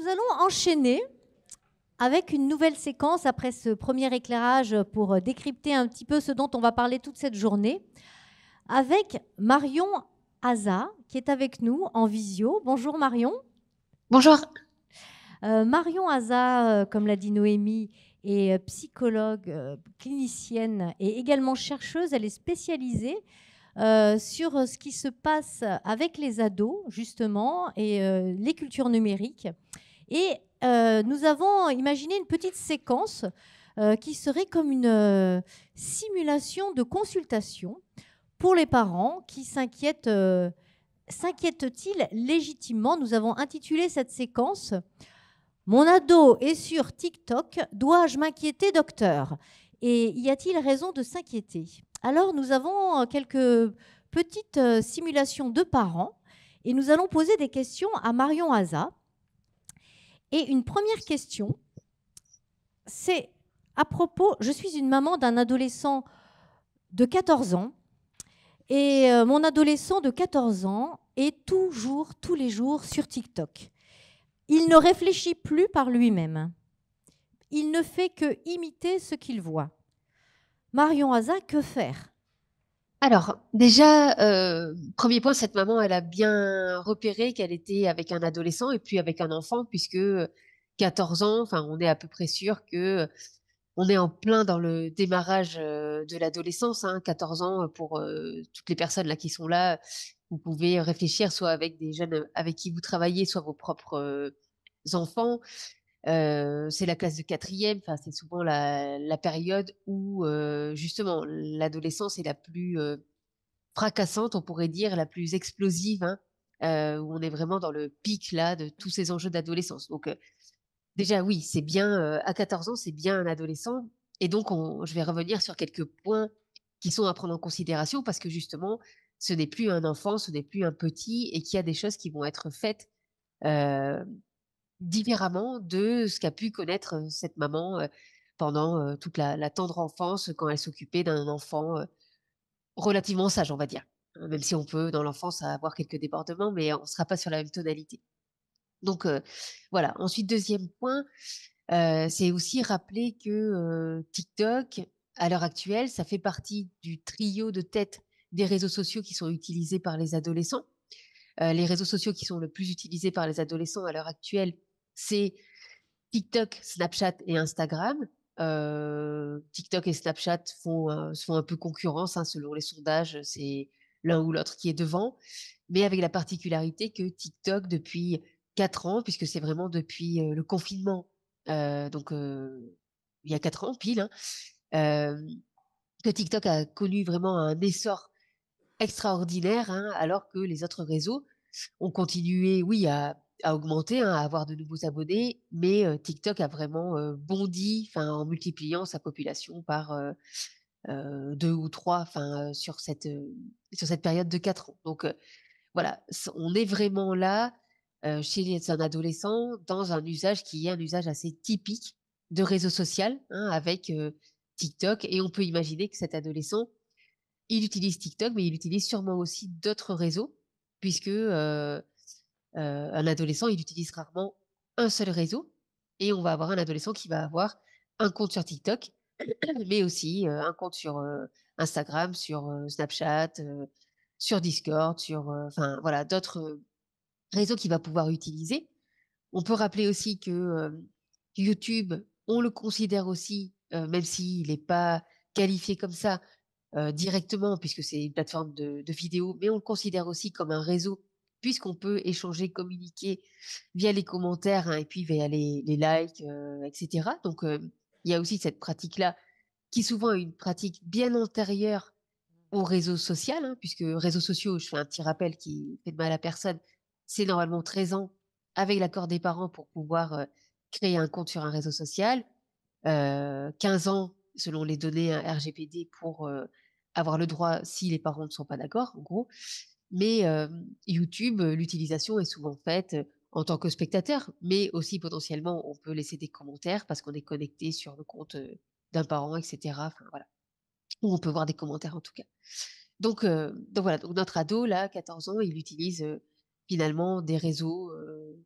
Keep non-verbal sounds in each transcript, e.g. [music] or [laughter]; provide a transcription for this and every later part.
nous allons enchaîner avec une nouvelle séquence après ce premier éclairage pour décrypter un petit peu ce dont on va parler toute cette journée, avec Marion Aza, qui est avec nous en visio. Bonjour Marion. Bonjour. Euh, Marion Aza, euh, comme l'a dit Noémie, est euh, psychologue, clinicienne et également chercheuse. Elle est spécialisée sur ce qui se passe avec les ados, justement, et les cultures numériques. Et euh, nous avons imaginé une petite séquence euh, qui serait comme une euh, simulation de consultation pour les parents qui s'inquiètent. t ils légitimement Nous avons intitulé cette séquence Mon ado est sur TikTok, dois-je m'inquiéter, docteur Et y a-t-il raison de s'inquiéter Alors, nous avons quelques petites simulations de parents et nous allons poser des questions à Marion Haza, et une première question, c'est à propos, je suis une maman d'un adolescent de 14 ans, et euh, mon adolescent de 14 ans est toujours, tous les jours sur TikTok. Il ne réfléchit plus par lui-même. Il ne fait que imiter ce qu'il voit. Marion Aza, que faire alors, déjà, euh, premier point, cette maman, elle a bien repéré qu'elle était avec un adolescent et puis avec un enfant puisque, 14 euh, ans, enfin, on est à peu près sûr que, on est en plein dans le démarrage, euh, de l'adolescence, 14 hein. ans, pour, toutes les personnes là qui sont là, vous pouvez réfléchir soit avec des jeunes, avec qui vous travaillez, soit vos propres, enfants c'est la classe de quatrième, enfin c'est souvent la, période où justement l'adolescence est la plus fracassante, on pourrait dire la plus explosive, hein, où on est vraiment dans le pic là de tous ces enjeux d'adolescence. Donc déjà oui, c'est bien à 14 ans, c'est bien un adolescent, et donc je vais revenir sur quelques points qui sont à prendre en considération parce que justement ce n'est plus un enfant, ce n'est plus un petit, et qu'il y a des choses qui vont être faites différemment de ce qu'a pu connaître cette maman pendant toute la, tendre enfance quand elle s'occupait d'un enfant relativement sage, on va dire. Hein, même si on peut, dans l'enfance, avoir quelques débordements, mais on ne sera pas sur la même tonalité. Donc voilà. Ensuite, deuxième point, c'est aussi rappeler que TikTok, à l'heure actuelle, ça fait partie du trio de tête des réseaux sociaux qui sont utilisés par les adolescents. les réseaux sociaux qui sont le plus utilisés par les adolescents à l'heure actuelle, c'est TikTok, Snapchat et Instagram. Euh, TikTok et Snapchat font, euh, font un peu concurrence hein, selon les sondages. C'est l'un ou l'autre qui est devant, mais avec la particularité que TikTok depuis quatre ans, puisque c'est vraiment depuis euh, le confinement, donc il y a quatre ans pile, hein, que TikTok a connu vraiment un essor extraordinaire, hein, alors que les autres réseaux ont continué, oui, à a augmenté, hein, à avoir de nouveaux abonnés, mais TikTok a vraiment bondi en multipliant sa population par deux ou trois sur cette, sur cette période de quatre ans. Donc voilà, on est vraiment là chez un adolescent dans un usage qui est un usage assez typique de réseau social hein, avec TikTok. Et on peut imaginer que cet adolescent, il utilise TikTok, mais il utilise sûrement aussi d'autres réseaux puisque euh, euh, un adolescent, il utilise rarement un seul réseau. Et on va avoir un adolescent qui va avoir un compte sur TikTok, [clears throat] mais aussi euh, un compte sur euh, Instagram, sur Snapchat, sur Discord, sur enfin voilà d'autres réseaux qu'il va pouvoir utiliser. On peut rappeler aussi que YouTube, on le considère aussi, même s'il n'est pas qualifié comme ça directement, puisque c'est une plateforme de, de vidéos, mais on le considère aussi comme un réseau puisqu'on peut échanger, communiquer via les commentaires hein, et puis via les, likes, euh, etc. Donc, euh, il y a aussi cette pratique-là qui souvent est une pratique bien antérieure au réseau social, hein, puisque réseaux sociaux, je fais un petit rappel qui fait de mal à personne, c'est normalement 13 ans avec l'accord des parents pour pouvoir euh, créer un compte sur un réseau social, 15 ans selon les données hein, RGPD pour avoir le droit si les parents ne sont pas d'accord, en gros. Mais YouTube, l'utilisation est souvent faite en tant que spectateur, mais aussi potentiellement, on peut laisser des commentaires parce qu'on est connecté sur le compte d'un parent, etc. voilà. Ou on peut voir des commentaires en tout cas. Donc, voilà, donc notre ado, là, 14 ans, il utilise finalement des réseaux,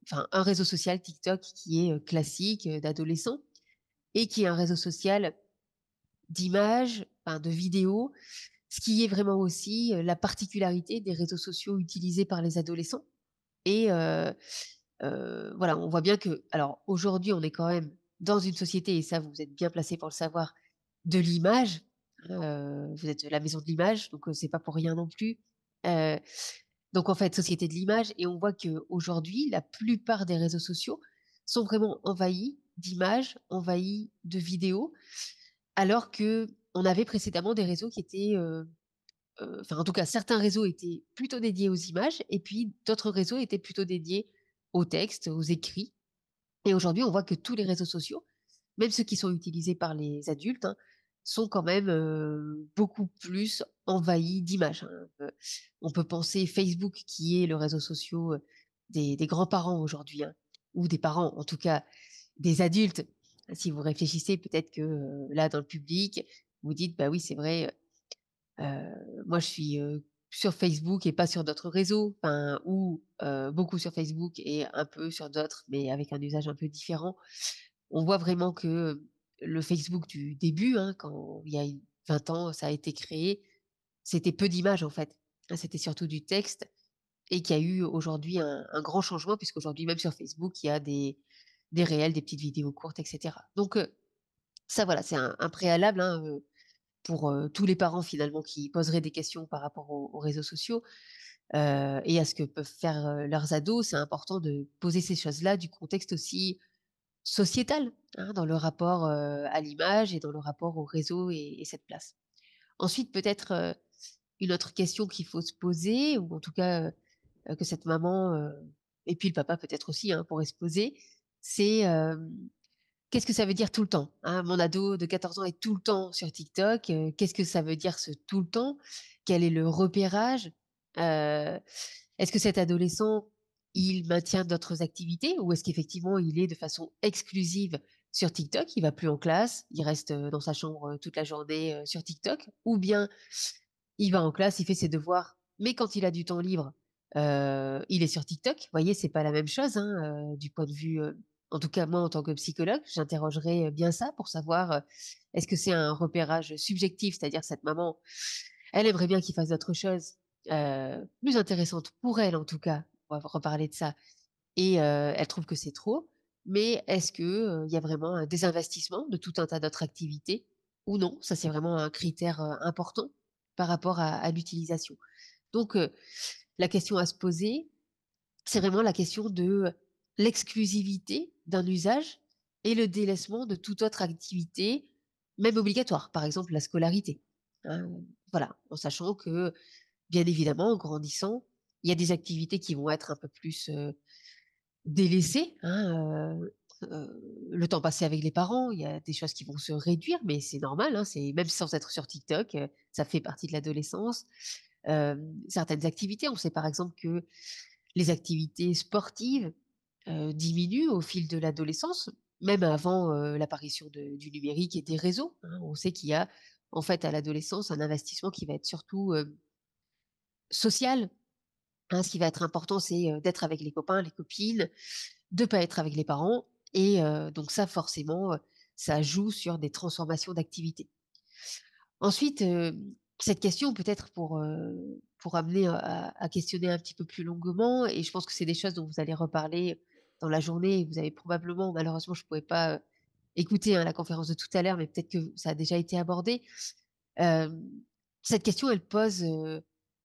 enfin un réseau social TikTok qui est classique d'adolescent et qui est un réseau social d'images, de vidéos ce qui est vraiment aussi la particularité des réseaux sociaux utilisés par les adolescents. Et voilà, on voit bien que, alors aujourd'hui, on est quand même dans une société, et ça, vous êtes bien placé pour le savoir, de l'image. Hein, vous êtes la maison de l'image, donc c'est pas pour rien non plus. donc en fait, société de l'image, et on voit que aujourd'hui, la plupart des réseaux sociaux sont vraiment envahis d'images, envahis de vidéos, alors que on avait précédemment des réseaux qui étaient, euh, euh, enfin en tout cas certains réseaux étaient plutôt dédiés aux images et puis d'autres réseaux étaient plutôt dédiés aux textes, aux écrits. Et aujourd'hui, on voit que tous les réseaux sociaux, même ceux qui sont utilisés par les adultes, hein, sont quand même euh, beaucoup plus envahis d'images. Hein. On peut penser Facebook, qui est le réseau social des, grands-parents aujourd'hui, hein, ou des parents, en tout cas des adultes si vous réfléchissez, peut-être que là, dans le public, vous dites, bah oui, c'est vrai, moi je suis sur Facebook et pas sur d'autres réseaux, ou beaucoup sur Facebook et un peu sur d'autres, mais avec un usage un peu différent. On voit vraiment que le Facebook du début, hein, quand il y a 20 ans, ça a été créé, c'était peu d'images en fait. C'était surtout du texte et qu'il y a eu aujourd'hui un, grand changement, puisqu'aujourd'hui, même sur Facebook, il y a des, des réels, des petites vidéos courtes, etc. Donc, ça, voilà, c'est un, préalable. Hein, pour tous les parents finalement qui poseraient des questions par rapport aux, réseaux sociaux et à ce que peuvent faire leurs ados, c'est important de poser ces choses-là du contexte aussi sociétal hein, dans le rapport à l'image et dans le rapport au réseau et, cette place. Ensuite, peut-être une autre question qu'il faut se poser, ou en tout cas que cette maman et puis le papa peut-être aussi hein, pourrait se poser, c'est Qu'est-ce que ça veut dire tout le temps hein? Mon ado de 14 ans est tout le temps sur TikTok. Qu'est-ce que ça veut dire ce tout le temps Quel est le repérage Est-ce que cet adolescent, il maintient d'autres activités ou est-ce qu'effectivement il est de façon exclusive sur TikTok Il va plus en classe, il reste dans sa chambre toute la journée sur TikTok ou bien il va en classe, il fait ses devoirs, mais quand il a du temps libre, il est sur TikTok. Vous voyez, c'est pas la même chose hein, du point de vue en tout cas moi en tant que psychologue, j'interrogerai bien ça pour savoir est-ce que c'est un repérage subjectif, c'est-à-dire cette maman, elle aimerait bien qu'il fasse d'autres choses plus intéressantes pour elle en tout cas, on va reparler de ça, et elle trouve que c'est trop, mais est-ce qu'il il y a vraiment un désinvestissement de tout un tas d'autres activités ou non Ça c'est vraiment un critère important par rapport à, à l'utilisation. Donc la question à se poser, c'est vraiment la question de l'exclusivité d'un usage et le délaissement de toute autre activité, même obligatoire, par exemple la scolarité. Hein, voilà, en sachant que, bien évidemment, en grandissant, il y a des activités qui vont être un peu plus euh, délaissées. Hein, euh, euh, le temps passé avec les parents, il y a des choses qui vont se réduire, mais c'est normal. Hein, c'est même sans être sur TikTok, ça fait partie de l'adolescence. certaines activités, on sait par exemple que les activités sportives euh, diminue au fil de l'adolescence, même avant euh, l'apparition du numérique et des réseaux. Hein. On sait qu'il y a, en fait, à l'adolescence, un investissement qui va être surtout euh, social. Hein. Ce qui va être important, c'est d'être avec les copains, les copines, de pas être avec les parents. Et donc ça, forcément, ça joue sur des transformations d'activité. Ensuite, cette question peut-être pour, pour amener à, questionner un petit peu plus longuement, et je pense que c'est des choses dont vous allez reparler dans la journée. Vous avez probablement, malheureusement, je ne pouvais pas écouter hein, la conférence de tout à l'heure, mais peut-être que ça a déjà été abordé. cette question, elle pose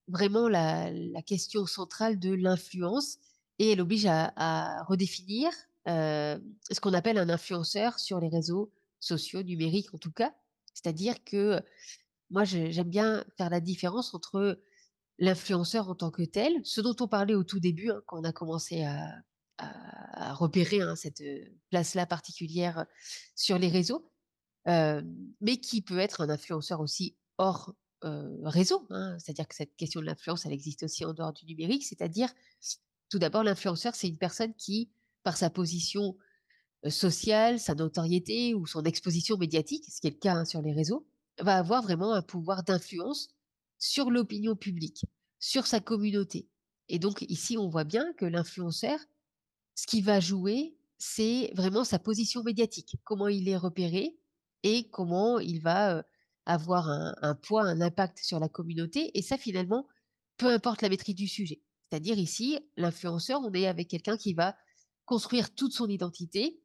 vraiment la, question centrale de l'influence et elle oblige à, redéfinir ce qu'on appelle un influenceur sur les réseaux sociaux, numériques en tout cas. C'est-à-dire que moi, j'aime bien faire la différence entre l'influenceur en tant que tel, ce dont on parlait au tout début, hein, quand on a commencé à, à, repérer hein, cette place-là particulière sur les réseaux, euh, mais qui peut être un influenceur aussi hors réseau. Hein. C'est-à-dire que cette question de l'influence, elle existe aussi en dehors du numérique. C'est-à-dire, tout d'abord, l'influenceur, c'est une personne qui, par sa position sociale, sa notoriété ou son exposition médiatique, ce qui est le cas hein, sur les réseaux, va avoir vraiment un pouvoir d'influence sur l'opinion publique, sur sa communauté. Et donc ici, on voit bien que l'influenceur, ce qui va jouer, c'est vraiment sa position médiatique, comment il est repéré et comment il va avoir un, poids, un impact sur la communauté. Et ça, finalement, peu importe la maîtrise du sujet. C'est-à-dire ici, l'influenceur, on est avec quelqu'un qui va construire toute son identité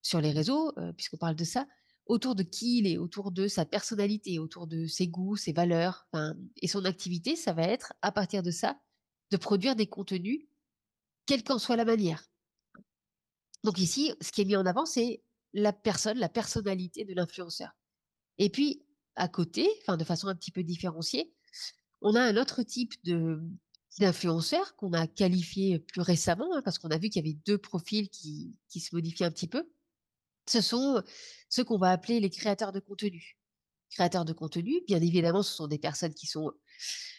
sur les réseaux, puisqu'on parle de ça, autour de qui il est, autour de sa personnalité, autour de ses goûts, ses valeurs. Et son activité, ça va être, à partir de ça, de produire des contenus, quelle qu'en soit la manière. Donc ici, ce qui est mis en avant, c'est la personne, la personnalité de l'influenceur. Et puis, à côté, enfin, de façon un petit peu différenciée, on a un autre type d'influenceur qu'on a qualifié plus récemment, hein, parce qu'on a vu qu'il y avait deux profils qui, se modifiaient un petit peu. Ce sont ceux qu'on va appeler les créateurs de contenu. Créateurs de contenu, bien évidemment, ce sont des personnes qui sont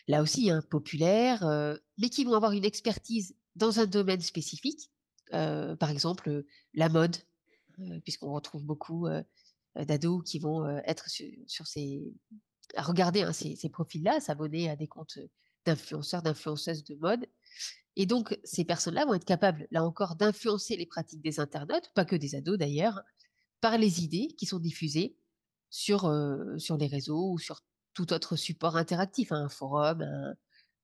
là aussi hein, populaires, euh, mais qui vont avoir une expertise dans un domaine spécifique euh, par exemple, euh, la mode, euh, mmh. puisqu'on retrouve beaucoup d'ados qui vont être sur, ces. regarder hein, ces, profils-là, s'abonner à des comptes d'influenceurs, d'influenceuses de mode. Et donc, ces personnes-là vont être capables, là encore, d'influencer les pratiques des internautes, pas que des ados d'ailleurs, par les idées qui sont diffusées sur, sur les réseaux ou sur tout autre support interactif, hein, un forum,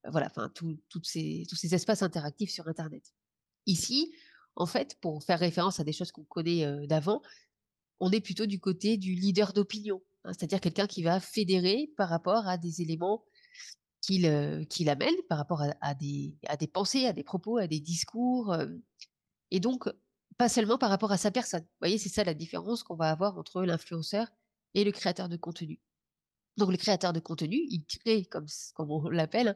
voilà, enfin, tous ces espaces interactifs sur Internet. Ici, en fait, pour faire référence à des choses qu'on connaît d'avant, on est plutôt du côté du leader d'opinion, hein, c'est-à-dire quelqu'un qui va fédérer par rapport à des éléments qu'il amène, par rapport à, des, pensées, à des propos, à des discours, et donc pas seulement par rapport à sa personne. Vous voyez, c'est ça la différence qu'on va avoir entre l'influenceur et le créateur de contenu. Donc le créateur de contenu, il crée, comme, on l'appelle,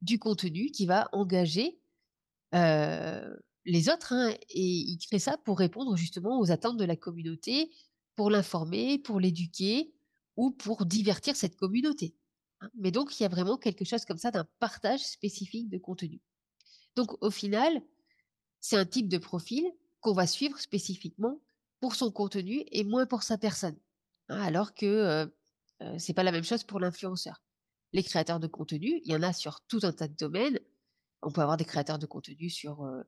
du contenu qui va engager les autres. Hein, et il crée ça pour répondre justement aux attentes de la communauté, pour l'informer, pour l'éduquer ou pour divertir cette communauté. Hein. Mais donc, il y a vraiment quelque chose comme ça d'un partage spécifique de contenu. Donc, au final, c'est un type de profil qu'on va suivre spécifiquement pour son contenu et moins pour sa personne. Hein, alors que euh, euh, c'est pas la même chose pour l'influenceur. Les créateurs de contenu, il y en a sur tout un tas de domaines. On peut avoir des créateurs de contenu sur euh,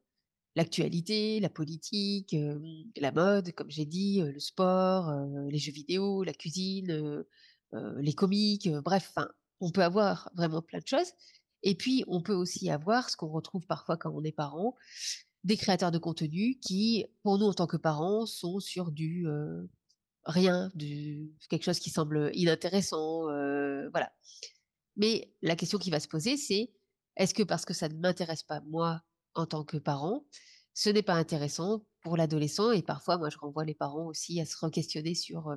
l'actualité, la politique, euh, la mode, comme j'ai dit, euh, le sport, euh, les jeux vidéo, la cuisine, les comiques, bref, on peut avoir vraiment plein de choses. Et puis, on peut aussi avoir ce qu'on retrouve parfois quand on est parent, des créateurs de contenu qui, pour nous en tant que parents, sont sur du rien, du quelque chose qui semble inintéressant, voilà. Mais la question qui va se poser, c'est est-ce que parce que ça ne m'intéresse pas moi, en tant que parent, ce n'est pas intéressant pour l'adolescent. Et parfois, moi, je renvoie les parents aussi à se re-questionner sur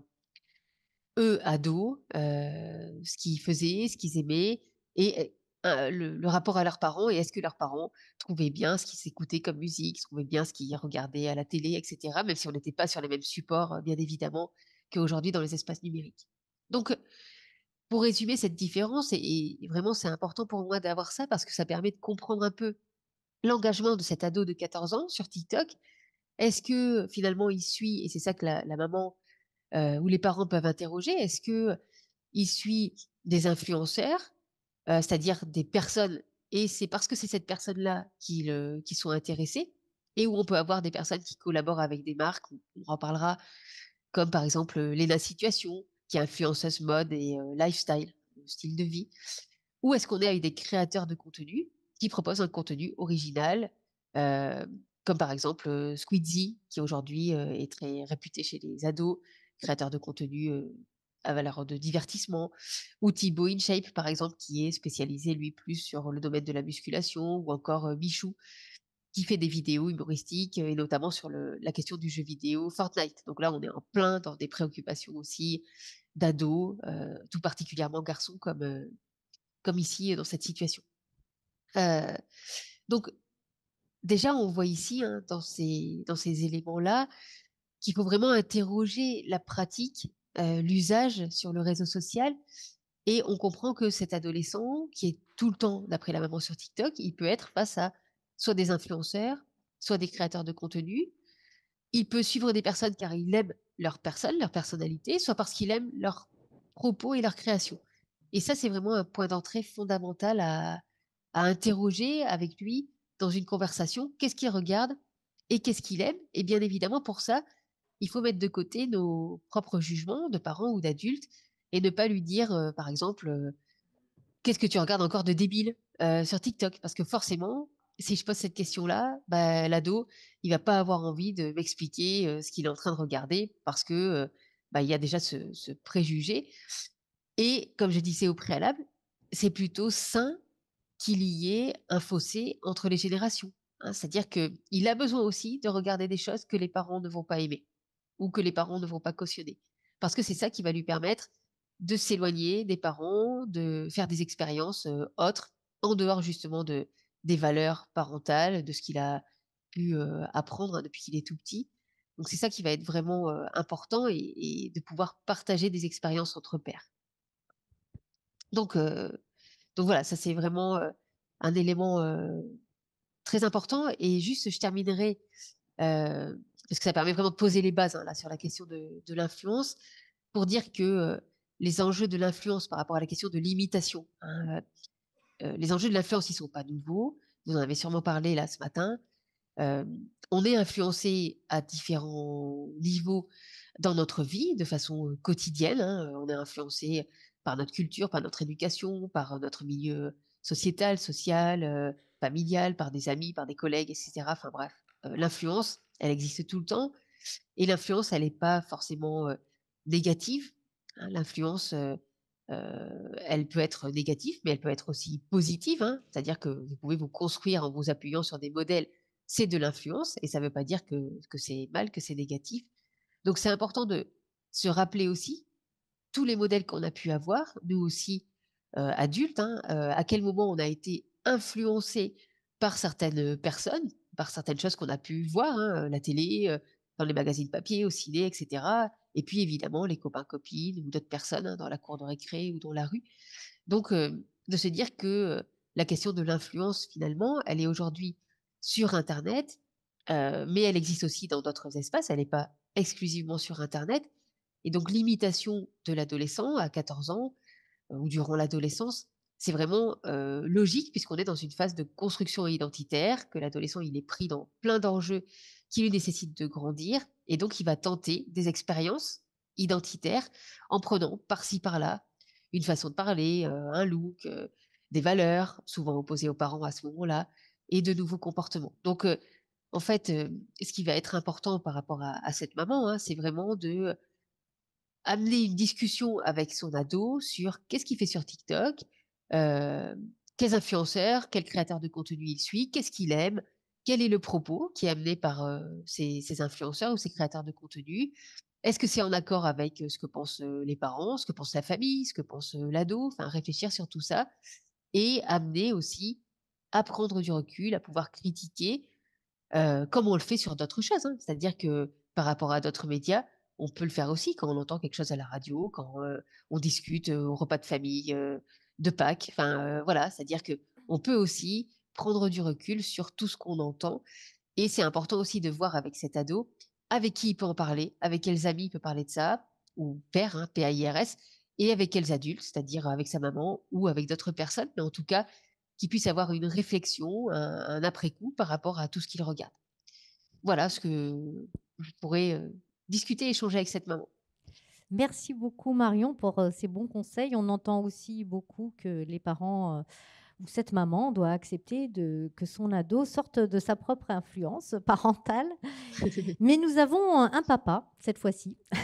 eux, ados, ce qu'ils faisaient, ce qu'ils aimaient, et le, rapport à leurs parents, et est-ce que leurs parents trouvaient bien ce qu'ils écoutaient comme musique, trouvaient bien ce qu'ils regardaient à la télé, etc., même si on n'était pas sur les mêmes supports, bien évidemment, qu'aujourd'hui dans les espaces numériques. Donc, pour résumer cette différence, et vraiment c'est important pour moi d'avoir ça parce que ça permet de comprendre un peu l'engagement de cet ado de 14 ans sur TikTok Est-ce que finalement il suit, et c'est ça que la, maman euh, ou les parents peuvent interroger, est-ce que il suit des influenceurs, euh, c'est-à-dire des personnes, et c'est parce que c'est cette personne-là qui, qui sont intéressés, et où on peut avoir des personnes qui collaborent avec des marques, on en parlera, comme par exemple euh, Lena Situation, qui est influenceuse mode et lifestyle, style de vie. Ou est-ce qu'on est avec des créateurs de contenu qui proposent un contenu original, euh, comme par exemple euh, Squeezie, qui aujourd'hui euh, est très réputé chez les ados, créateur de contenu à valeur de divertissement, ou Thibaut InShape, par exemple, qui est spécialisé, lui, plus sur le domaine de la musculation, ou encore Michou, qui fait des vidéos humoristiques, et notamment sur la question du jeu vidéo Fortnite. Donc là, on est en plein dans des préoccupations aussi d'ados, tout particulièrement garçons, comme, comme ici, dans cette situation. Euh, donc, déjà, on voit ici, hein, dans ces, dans ces éléments-là, qu'il faut vraiment interroger la pratique, euh, l'usage sur le réseau social. Et on comprend que cet adolescent, qui est tout le temps, d'après la maman, sur TikTok, il peut être face à soit des influenceurs, soit des créateurs de contenu. Il peut suivre des personnes car il aime leur personne, leur personnalité, soit parce qu'il aime leurs propos et leurs créations. Et ça, c'est vraiment un point d'entrée fondamental à, à interroger avec lui dans une conversation qu'est-ce qu'il regarde et qu'est-ce qu'il aime. Et bien évidemment, pour ça, il faut mettre de côté nos propres jugements de parents ou d'adultes et ne pas lui dire, par exemple, qu'est-ce que tu regardes encore de débile sur TikTok Parce que forcément, si je pose cette question-là, bah, l'ado, il va pas avoir envie de m'expliquer ce qu'il est en train de regarder parce que bah, il y a déjà ce, ce préjugé. Et comme je disais au préalable, c'est plutôt sain qu'il y ait un fossé entre les générations. Hein. C'est-à-dire qu'il a besoin aussi de regarder des choses que les parents ne vont pas aimer ou que les parents ne vont pas cautionner. Parce que c'est ça qui va lui permettre de s'éloigner des parents, de faire des expériences autres, en dehors justement de, des valeurs parentales, de ce qu'il a pu apprendre hein, depuis qu'il est tout petit. Donc c'est ça qui va être vraiment important et, de pouvoir partager des expériences entre pères. Donc donc voilà, ça c'est vraiment un élément très important. Et juste, je terminerai, parce que ça permet vraiment de poser les bases hein, là, sur la question de, l'influence, pour dire que les enjeux de l'influence par rapport à la question de l'imitation, hein, les enjeux de l'influence, ils ne sont pas nouveaux. Vous en avez sûrement parlé là ce matin. on est influencé à différents niveaux dans notre vie, de façon quotidienne. Hein, on est influencé par notre culture, par notre éducation, par notre milieu sociétal, social, familial, par des amis, par des collègues, etc. Enfin bref, l'influence, elle existe tout le temps. Et l'influence, elle n'est pas forcément négative. Hein. l'influence, elle peut être négative, mais elle peut être aussi positive. Hein. C'est-à-dire que vous pouvez vous construire en vous appuyant sur des modèles. C'est de l'influence et ça ne veut pas dire que c'est mal, que c'est négatif. Donc c'est important de se rappeler aussi tous les modèles qu'on a pu avoir, nous aussi euh, adultes, hein, euh, à quel moment on a été influencé par certaines euh, personnes, par certaines choses qu'on a pu voir, hein, la télé, dans les magazines papier, au ciné, etc. Et puis évidemment les copains, copines ou d'autres personnes hein, dans la cour de récré ou dans la rue. Donc de se dire que la question de l'influence finalement, elle est aujourd'hui sur Internet, mais elle existe aussi dans d'autres espaces. Elle n'est pas exclusivement sur Internet. Et donc l'imitation de l'adolescent à 14 ans ou durant l'adolescence, c'est vraiment logique puisqu'on est dans une phase de construction identitaire, que l'adolescent il est pris dans plein d'enjeux qui lui nécessitent de grandir et donc il va tenter des expériences identitaires en prenant par-ci par-là une façon de parler, un look, des valeurs souvent opposées aux parents à ce moment-là et de nouveaux comportements. Donc en fait, ce qui va être important par rapport à, cette maman, hein, c'est vraiment de amener une discussion avec son ado sur qu'est-ce qu'il fait sur TikTok, euh, quels influenceurs, quels créateurs de contenu il suit, qu'est-ce qu'il aime, quel est le propos qui est amené par euh, ces, influenceurs ou ces créateurs de contenu. Est-ce que c'est en accord avec euh, ce que pensent les parents, ce que pense la famille, ce que pense l'ado Enfin, réfléchir sur tout ça et amener aussi à prendre du recul, à pouvoir critiquer, comme on le fait sur d'autres choses. Hein. C'est-à-dire que par rapport à d'autres médias, on peut le faire aussi quand on entend quelque chose à la radio, quand on discute au repas de famille, de Pâques. Enfin, voilà, c'est-à-dire que on peut aussi prendre du recul sur tout ce qu'on entend. Et c'est important aussi de voir avec cet ado avec qui il peut en parler, avec quels amis il peut parler de ça, ou père, hein, p et avec quels adultes, c'est-à-dire avec sa maman ou avec d'autres personnes, mais en tout cas, qui puisse avoir une réflexion, un après-coup par rapport à tout ce qu'il regarde. Voilà ce que je pourrais discuter, échanger avec cette maman. Merci beaucoup Marion pour euh, ces bons conseils. On entend aussi beaucoup que les parents euh, ou cette maman doit accepter de, que son ado sorte de sa propre influence parentale. [laughs] Mais nous avons un papa, cette fois-ci, [laughs]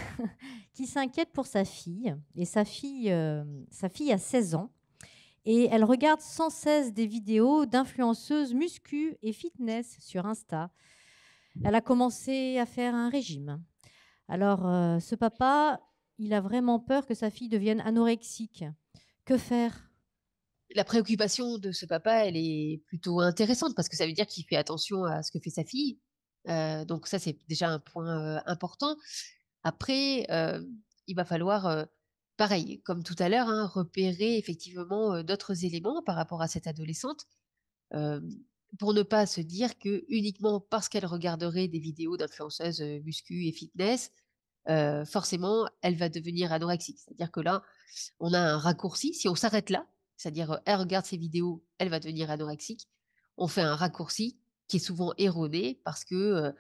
qui s'inquiète pour sa fille. Et sa fille, euh, sa fille a 16 ans. Et elle regarde sans cesse des vidéos d'influenceuses muscu et fitness sur Insta. Elle a commencé à faire un régime. Alors, euh, ce papa, il a vraiment peur que sa fille devienne anorexique. Que faire La préoccupation de ce papa, elle est plutôt intéressante parce que ça veut dire qu'il fait attention à ce que fait sa fille. Euh, donc ça, c'est déjà un point euh, important. Après, il va falloir, pareil, comme tout à l'heure, hein, repérer effectivement d'autres éléments par rapport à cette adolescente pour ne pas se dire que uniquement parce qu'elle regarderait des vidéos d'influenceuses muscu et fitness, forcément, elle va devenir anorexique. C'est-à-dire que là, on a un raccourci. Si on s'arrête là, c'est-à-dire elle regarde ces vidéos, elle va devenir anorexique, on fait un raccourci qui est souvent erroné parce que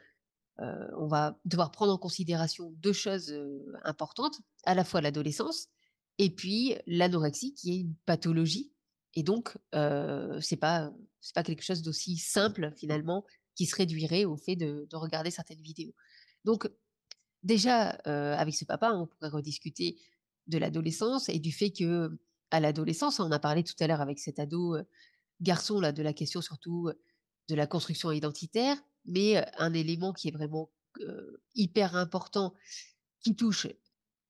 on va devoir prendre en considération deux choses importantes, à la fois l'adolescence et puis l'anorexie qui est une pathologie et donc, ce c'est pas c'est pas quelque chose d'aussi simple mmh. finalement qui se réduirait au fait de, regarder certaines vidéos. Donc déjà avec ce papa, on pourrait rediscuter de l'adolescence et du fait que à l'adolescence, on a parlé tout à l'heure avec cet ado garçon là de la question surtout de la construction identitaire, mais un élément qui est vraiment hyper important qui touche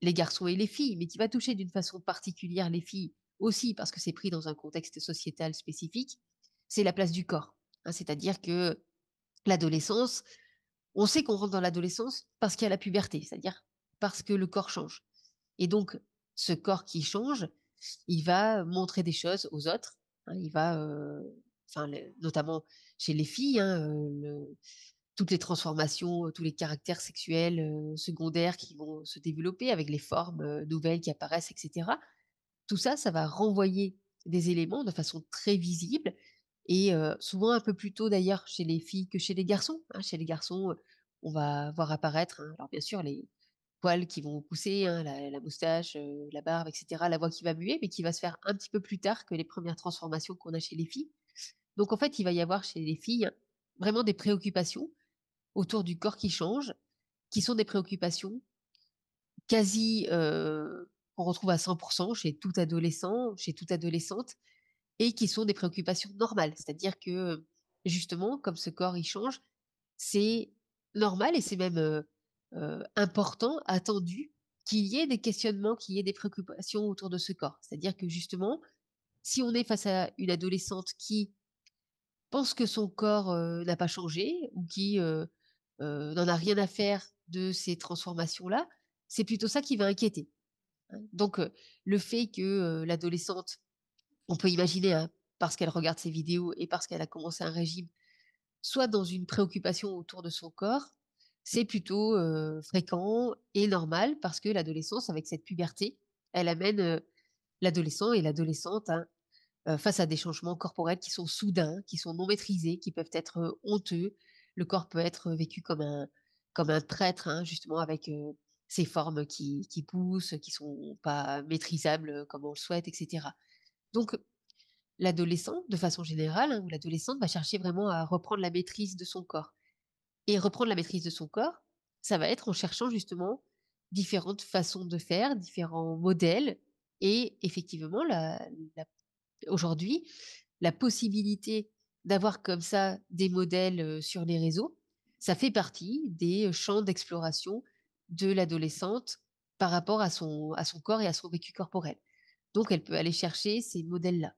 les garçons et les filles, mais qui va toucher d'une façon particulière les filles aussi parce que c'est pris dans un contexte sociétal spécifique, c'est la place du corps. Hein, c'est-à-dire que l'adolescence, on sait qu'on rentre dans l'adolescence parce qu'il y a la puberté, c'est-à-dire parce que le corps change. Et donc, ce corps qui change, il va montrer des choses aux autres. Hein, il va, euh, enfin, notamment chez les filles, hein, euh, toutes les transformations, euh, tous les caractères sexuels secondaires qui vont se développer avec les formes nouvelles qui apparaissent, etc. Tout ça, ça va renvoyer des éléments de façon très visible et souvent un peu plus tôt d'ailleurs chez les filles que chez les garçons. Hein. chez les garçons, on va voir apparaître, hein, alors bien sûr, les poils qui vont pousser, hein, la, moustache, la barbe, etc., la voix qui va muer, mais qui va se faire un petit peu plus tard que les premières transformations qu'on a chez les filles. Donc en fait, il va y avoir chez les filles vraiment des préoccupations autour du corps qui change, qui sont des préoccupations quasi qu'on retrouve à 100% chez tout adolescent, chez toute adolescente, et qui sont des préoccupations normales. C'est-à-dire que, justement, comme ce corps, il change, c'est normal et c'est même important, attendu, qu'il y ait des questionnements, qu'il y ait des préoccupations autour de ce corps. C'est-à-dire que, justement, si on est face à une adolescente qui pense que son corps n'a pas changé ou qui n'en a rien à faire de ces transformations-là, c'est plutôt ça qui va inquiéter. Donc, le fait que l'adolescente, on peut imaginer, hein, parce qu'elle regarde ses vidéos et parce qu'elle a commencé un régime, soit dans une préoccupation autour de son corps, c'est plutôt fréquent et normal parce que l'adolescence, avec cette puberté, elle amène l'adolescent et l'adolescente hein, face à des changements corporels qui sont soudains, qui sont non maîtrisés, qui peuvent être honteux. Le corps peut être vécu comme un, comme un traître, hein, justement, avec ces formes qui, poussent, qui sont pas maîtrisables comme on le souhaite, etc. Donc, l'adolescent, de façon générale, hein, ou l'adolescente va chercher vraiment à reprendre la maîtrise de son corps. Et reprendre la maîtrise de son corps, ça va être en cherchant justement différentes façons de faire, différents modèles. Et effectivement, aujourd'hui, la possibilité d'avoir comme ça des modèles sur les réseaux, ça fait partie des champs d'exploration de l'adolescente par rapport à son, à son corps et à son vécu corporel. Donc, elle peut aller chercher ces modèles-là.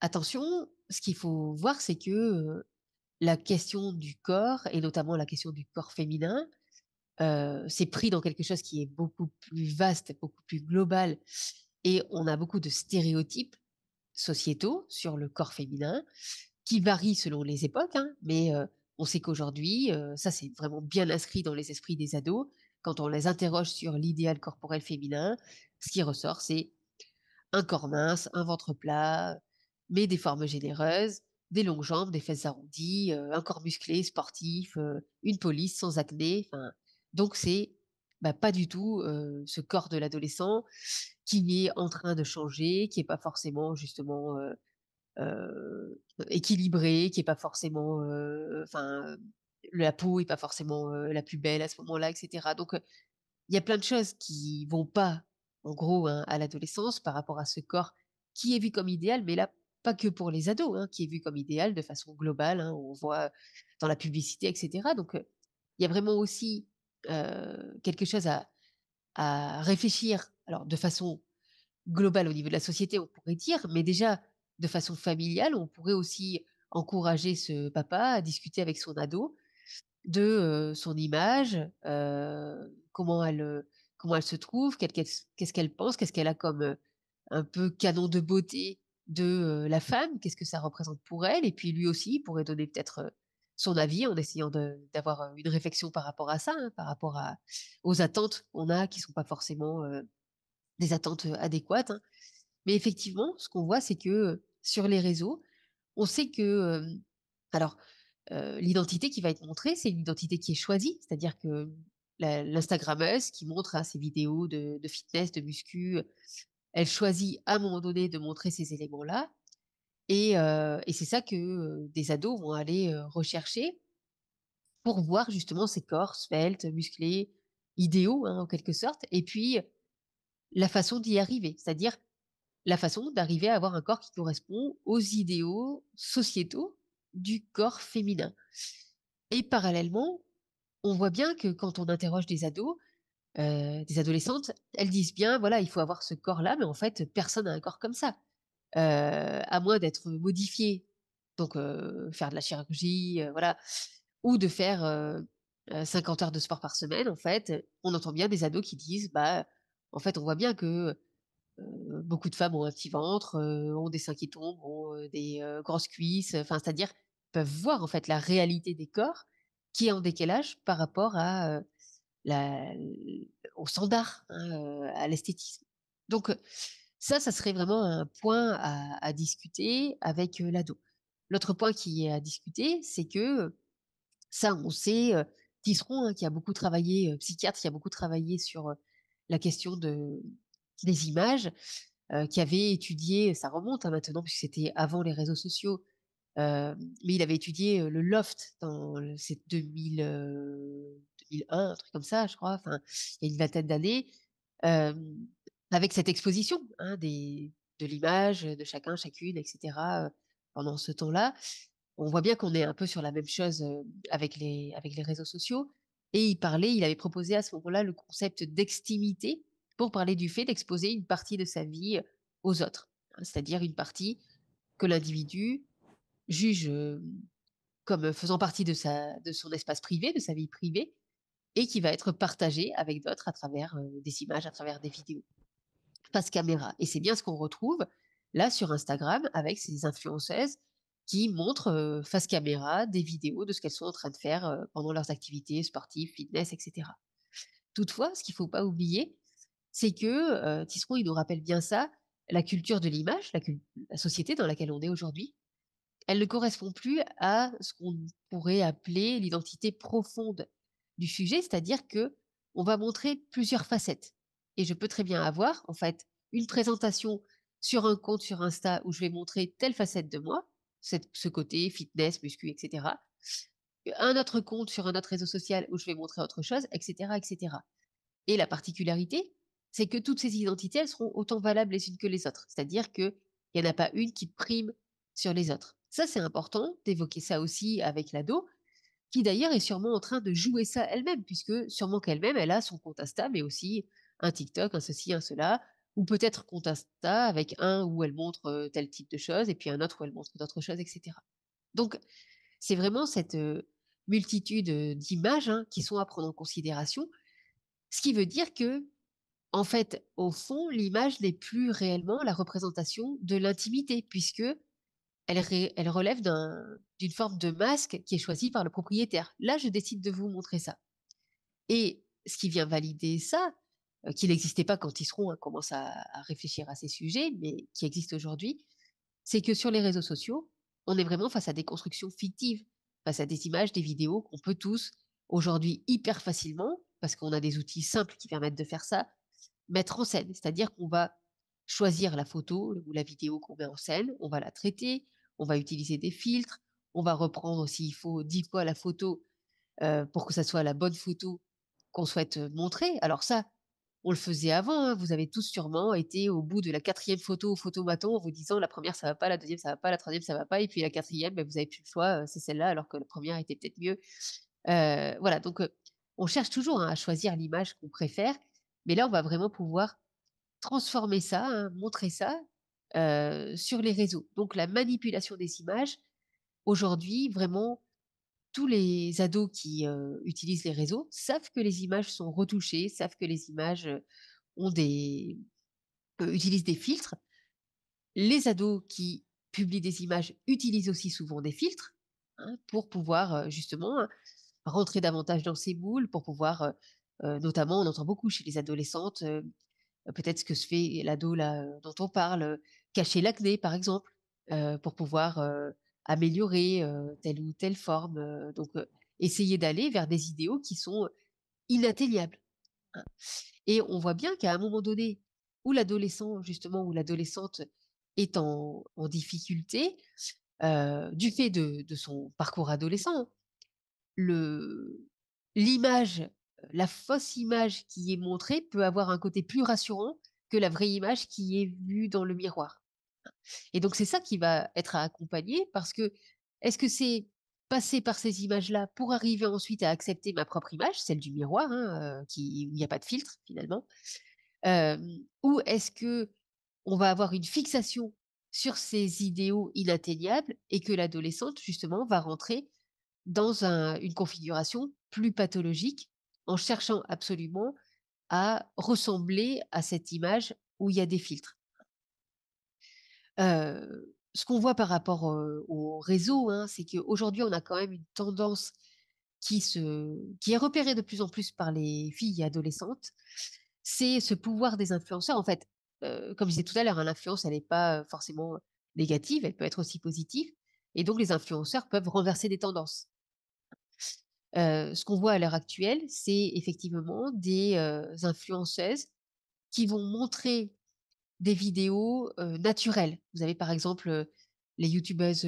attention, ce qu'il faut voir, c'est que la question du corps, et notamment la question du corps féminin, s'est c'est pris dans quelque chose qui est beaucoup plus vaste, beaucoup plus global, et on a beaucoup de stéréotypes sociétaux sur le corps féminin qui varient selon les époques, hein, mais on sait qu'aujourd'hui, ça c'est vraiment bien inscrit dans les esprits des ados, quand on les interroge sur l'idéal corporel féminin, ce qui ressort, c'est un corps mince, un ventre plat, mais des formes généreuses, des longues jambes, des fesses arrondies, un corps musclé, sportif, une police sans acné. donc c'est bah, pas du tout ce corps de l'adolescent qui est en train de changer, qui n'est pas forcément justement équilibré qui est pas forcément, enfin, la peau est pas forcément la plus belle à ce moment-là, etc. Donc, il y a plein de choses qui vont pas, en gros, hein, à l'adolescence par rapport à ce corps qui est vu comme idéal, mais là pas que pour les ados, hein, qui est vu comme idéal de façon globale. Hein. on voit dans la publicité, etc. Donc, il y a vraiment aussi quelque chose à, à, réfléchir, alors de façon globale au niveau de la société, on pourrait dire, mais déjà de façon familiale. On pourrait aussi encourager ce papa à discuter avec son ado de son image, comment, elle, se trouve, qu'est-ce qu'elle pense, qu'est-ce qu'elle a comme un peu canon de beauté de la femme, qu'est-ce que ça représente pour elle. Et puis lui aussi pourrait donner peut-être son avis en essayant d'avoir une réflexion par rapport à ça, hein, par rapport aux attentes qu'on a qui sont pas forcément des attentes adéquates. Hein. Mais effectivement, ce qu'on voit, c'est que sur les réseaux, on sait que, alors, l'identité qui va être montrée, c'est une identité qui est choisie, c'est-à-dire que l'Instagrammeuse qui montre hein, ses vidéos de, fitness, de muscu, elle choisit à un moment donné de montrer ces éléments-là. Et, c'est ça que des ados vont aller rechercher pour voir justement ces corps sveltes, musclés, idéaux hein, en quelque sorte, et puis la façon d'y arriver, c'est-à-dire la façon d'arriver à avoir un corps qui correspond aux idéaux sociétaux du corps féminin. Et parallèlement, on voit bien que quand on interroge des ados, euh, des adolescentes, elles disent bien, voilà, il faut avoir ce corps-là, mais en fait, personne n'a un corps comme ça, euh, à moins d'être modifié, donc euh, faire de la chirurgie, voilà, ou de faire 50 heures de sport par semaine, en fait, on entend bien des ados qui disent, bah, en fait, on voit bien que beaucoup de femmes ont un petit ventre, ont des seins qui tombent, ont des grosses cuisses, enfin, c'est-à-dire peuvent voir en fait la réalité des corps qui est en décalage par rapport à la, au standard, hein, à l'esthétisme. Donc ça, ça serait vraiment un point à, discuter avec l'ado. L'autre point qui est à discuter, c'est que ça, on sait, Tisseron, hein, qui a beaucoup travaillé, psychiatre, qui a beaucoup travaillé sur la question de, des images qui avait étudié, ça remonte à hein, maintenant puisque c'était avant les réseaux sociaux, mais il avait étudié le loft dans c'est 2000, 2001, un truc comme ça, je crois, enfin il y a une vingtaine d'années, avec cette exposition hein, des, de l'image de chacun, chacune, etc. pendant ce temps-là, on voit bien qu'on est un peu sur la même chose avec les avec les réseaux sociaux. Et il parlait, il avait proposé à ce moment-là le concept d'extimité, pour parler du fait d'exposer une partie de sa vie aux autres, hein. c'est-à-dire une partie que l'individu juge comme faisant partie de, sa, de son espace privé, de sa vie privée, et qui va être partagée avec d'autres à travers des images, à travers des vidéos, face caméra. Et c'est bien ce qu'on retrouve là sur Instagram avec ces influenceuses qui montrent face caméra des vidéos de ce qu'elles sont en train de faire pendant leurs activités sportives, fitness, etc. Toutefois, ce qu'il ne faut pas oublier, c'est que Tisseron, il nous rappelle bien ça, la culture de l'image, la, société dans laquelle on est aujourd'hui, elle ne correspond plus à ce qu'on pourrait appeler l'identité profonde du sujet, c'est-à-dire que on va montrer plusieurs facettes. Et je peux très bien avoir, en fait, une présentation sur un compte sur Insta où je vais montrer telle facette de moi, ce côté fitness, muscu, etc. Un autre compte sur un autre réseau social où je vais montrer autre chose, etc., etc. Et la particularité, c'est que toutes ces identités, elles seront autant valables les unes que les autres. C'est-à-dire qu'il n'y en a pas une qui prime sur les autres. Ça, c'est important d'évoquer ça aussi avec l'ado, qui d'ailleurs est sûrement en train de jouer ça elle-même, puisque sûrement qu'elle-même, elle a son compte Insta, mais aussi un TikTok, un ceci, un cela, ou peut-être compte Insta avec un où elle montre euh, tel type de choses, et puis un autre où elle montre d'autres choses, etc. Donc, c'est vraiment cette euh, multitude euh, d'images hein, qui sont à prendre en considération, ce qui veut dire que en fait, au fond, l'image n'est plus réellement la représentation de l'intimité, puisque elle, relève d'une forme de masque qui est choisie par le propriétaire. Là, je décide de vous montrer ça. Et ce qui vient valider ça, euh, qui n'existait pas quand ils seront, hein, commence à, réfléchir à ces sujets, mais qui existe aujourd'hui, c'est que sur les réseaux sociaux, on est vraiment face à des constructions fictives, face à des images, des vidéos qu'on peut tous aujourd'hui hyper facilement, parce qu'on a des outils simples qui permettent de faire ça, mettre en scène, c'est-à-dire qu'on va choisir la photo ou la vidéo qu'on met en scène, on va la traiter, on va utiliser des filtres, on va reprendre s'il faut dix fois la photo euh, pour que ça soit la bonne photo qu'on souhaite montrer. Alors ça, on le faisait avant. Hein, vous avez tous sûrement été au bout de la quatrième photo au photomaton en vous disant la première ça va pas, la deuxième ça va pas, la troisième ça va pas, et puis la quatrième, ben, vous avez plus le choix, c'est celle-là alors que la première était peut-être mieux. Euh, voilà, donc on cherche toujours hein, à choisir l'image qu'on préfère mais là, on va vraiment pouvoir transformer ça, hein, montrer ça sur les réseaux. Donc la manipulation des images, aujourd'hui, vraiment, tous les ados qui utilisent les réseaux savent que les images sont retouchées, savent que les images ont des, utilisent des filtres. Les ados qui publient des images utilisent aussi souvent des filtres hein, pour pouvoir justement hein, rentrer davantage dans ces boules, pour pouvoir notamment, on entend beaucoup chez les adolescentes, peut-être ce que se fait l'ado dont on parle, cacher l'acné par exemple, pour pouvoir améliorer telle ou telle forme. donc, essayer d'aller vers des idéaux qui sont inatteignables. Hein. Et on voit bien qu'à un moment donné, où l'adolescent, justement, où l'adolescente est en, difficulté, du fait de, de, son parcours adolescent, l'image la fausse image qui est montrée peut avoir un côté plus rassurant que la vraie image qui est vue dans le miroir. Et donc c'est ça qui va être à accompagner parce que est-ce que c'est passer par ces images-là pour arriver ensuite à accepter ma propre image, celle du miroir, hein, euh, qui, où il n'y a pas de filtre finalement, euh, ou est-ce que on va avoir une fixation sur ces idéaux inatteignables et que l'adolescente justement va rentrer dans une configuration plus pathologique en cherchant absolument à ressembler à cette image où il y a des filtres. ce qu'on voit par rapport au réseau, hein, c'est qu'aujourd'hui, on a quand même une tendance qui, se, qui est repérée de plus en plus par les filles adolescentes, c'est ce pouvoir des influenceurs. En fait, comme je disais tout à l'heure, hein, l'influence, elle n'est pas forcément négative, elle peut être aussi positive. Et donc, les influenceurs peuvent renverser des tendances ce qu'on voit à l'heure actuelle, c'est effectivement des influenceuses qui vont montrer des vidéos naturelles. Vous avez par exemple les youtubeuses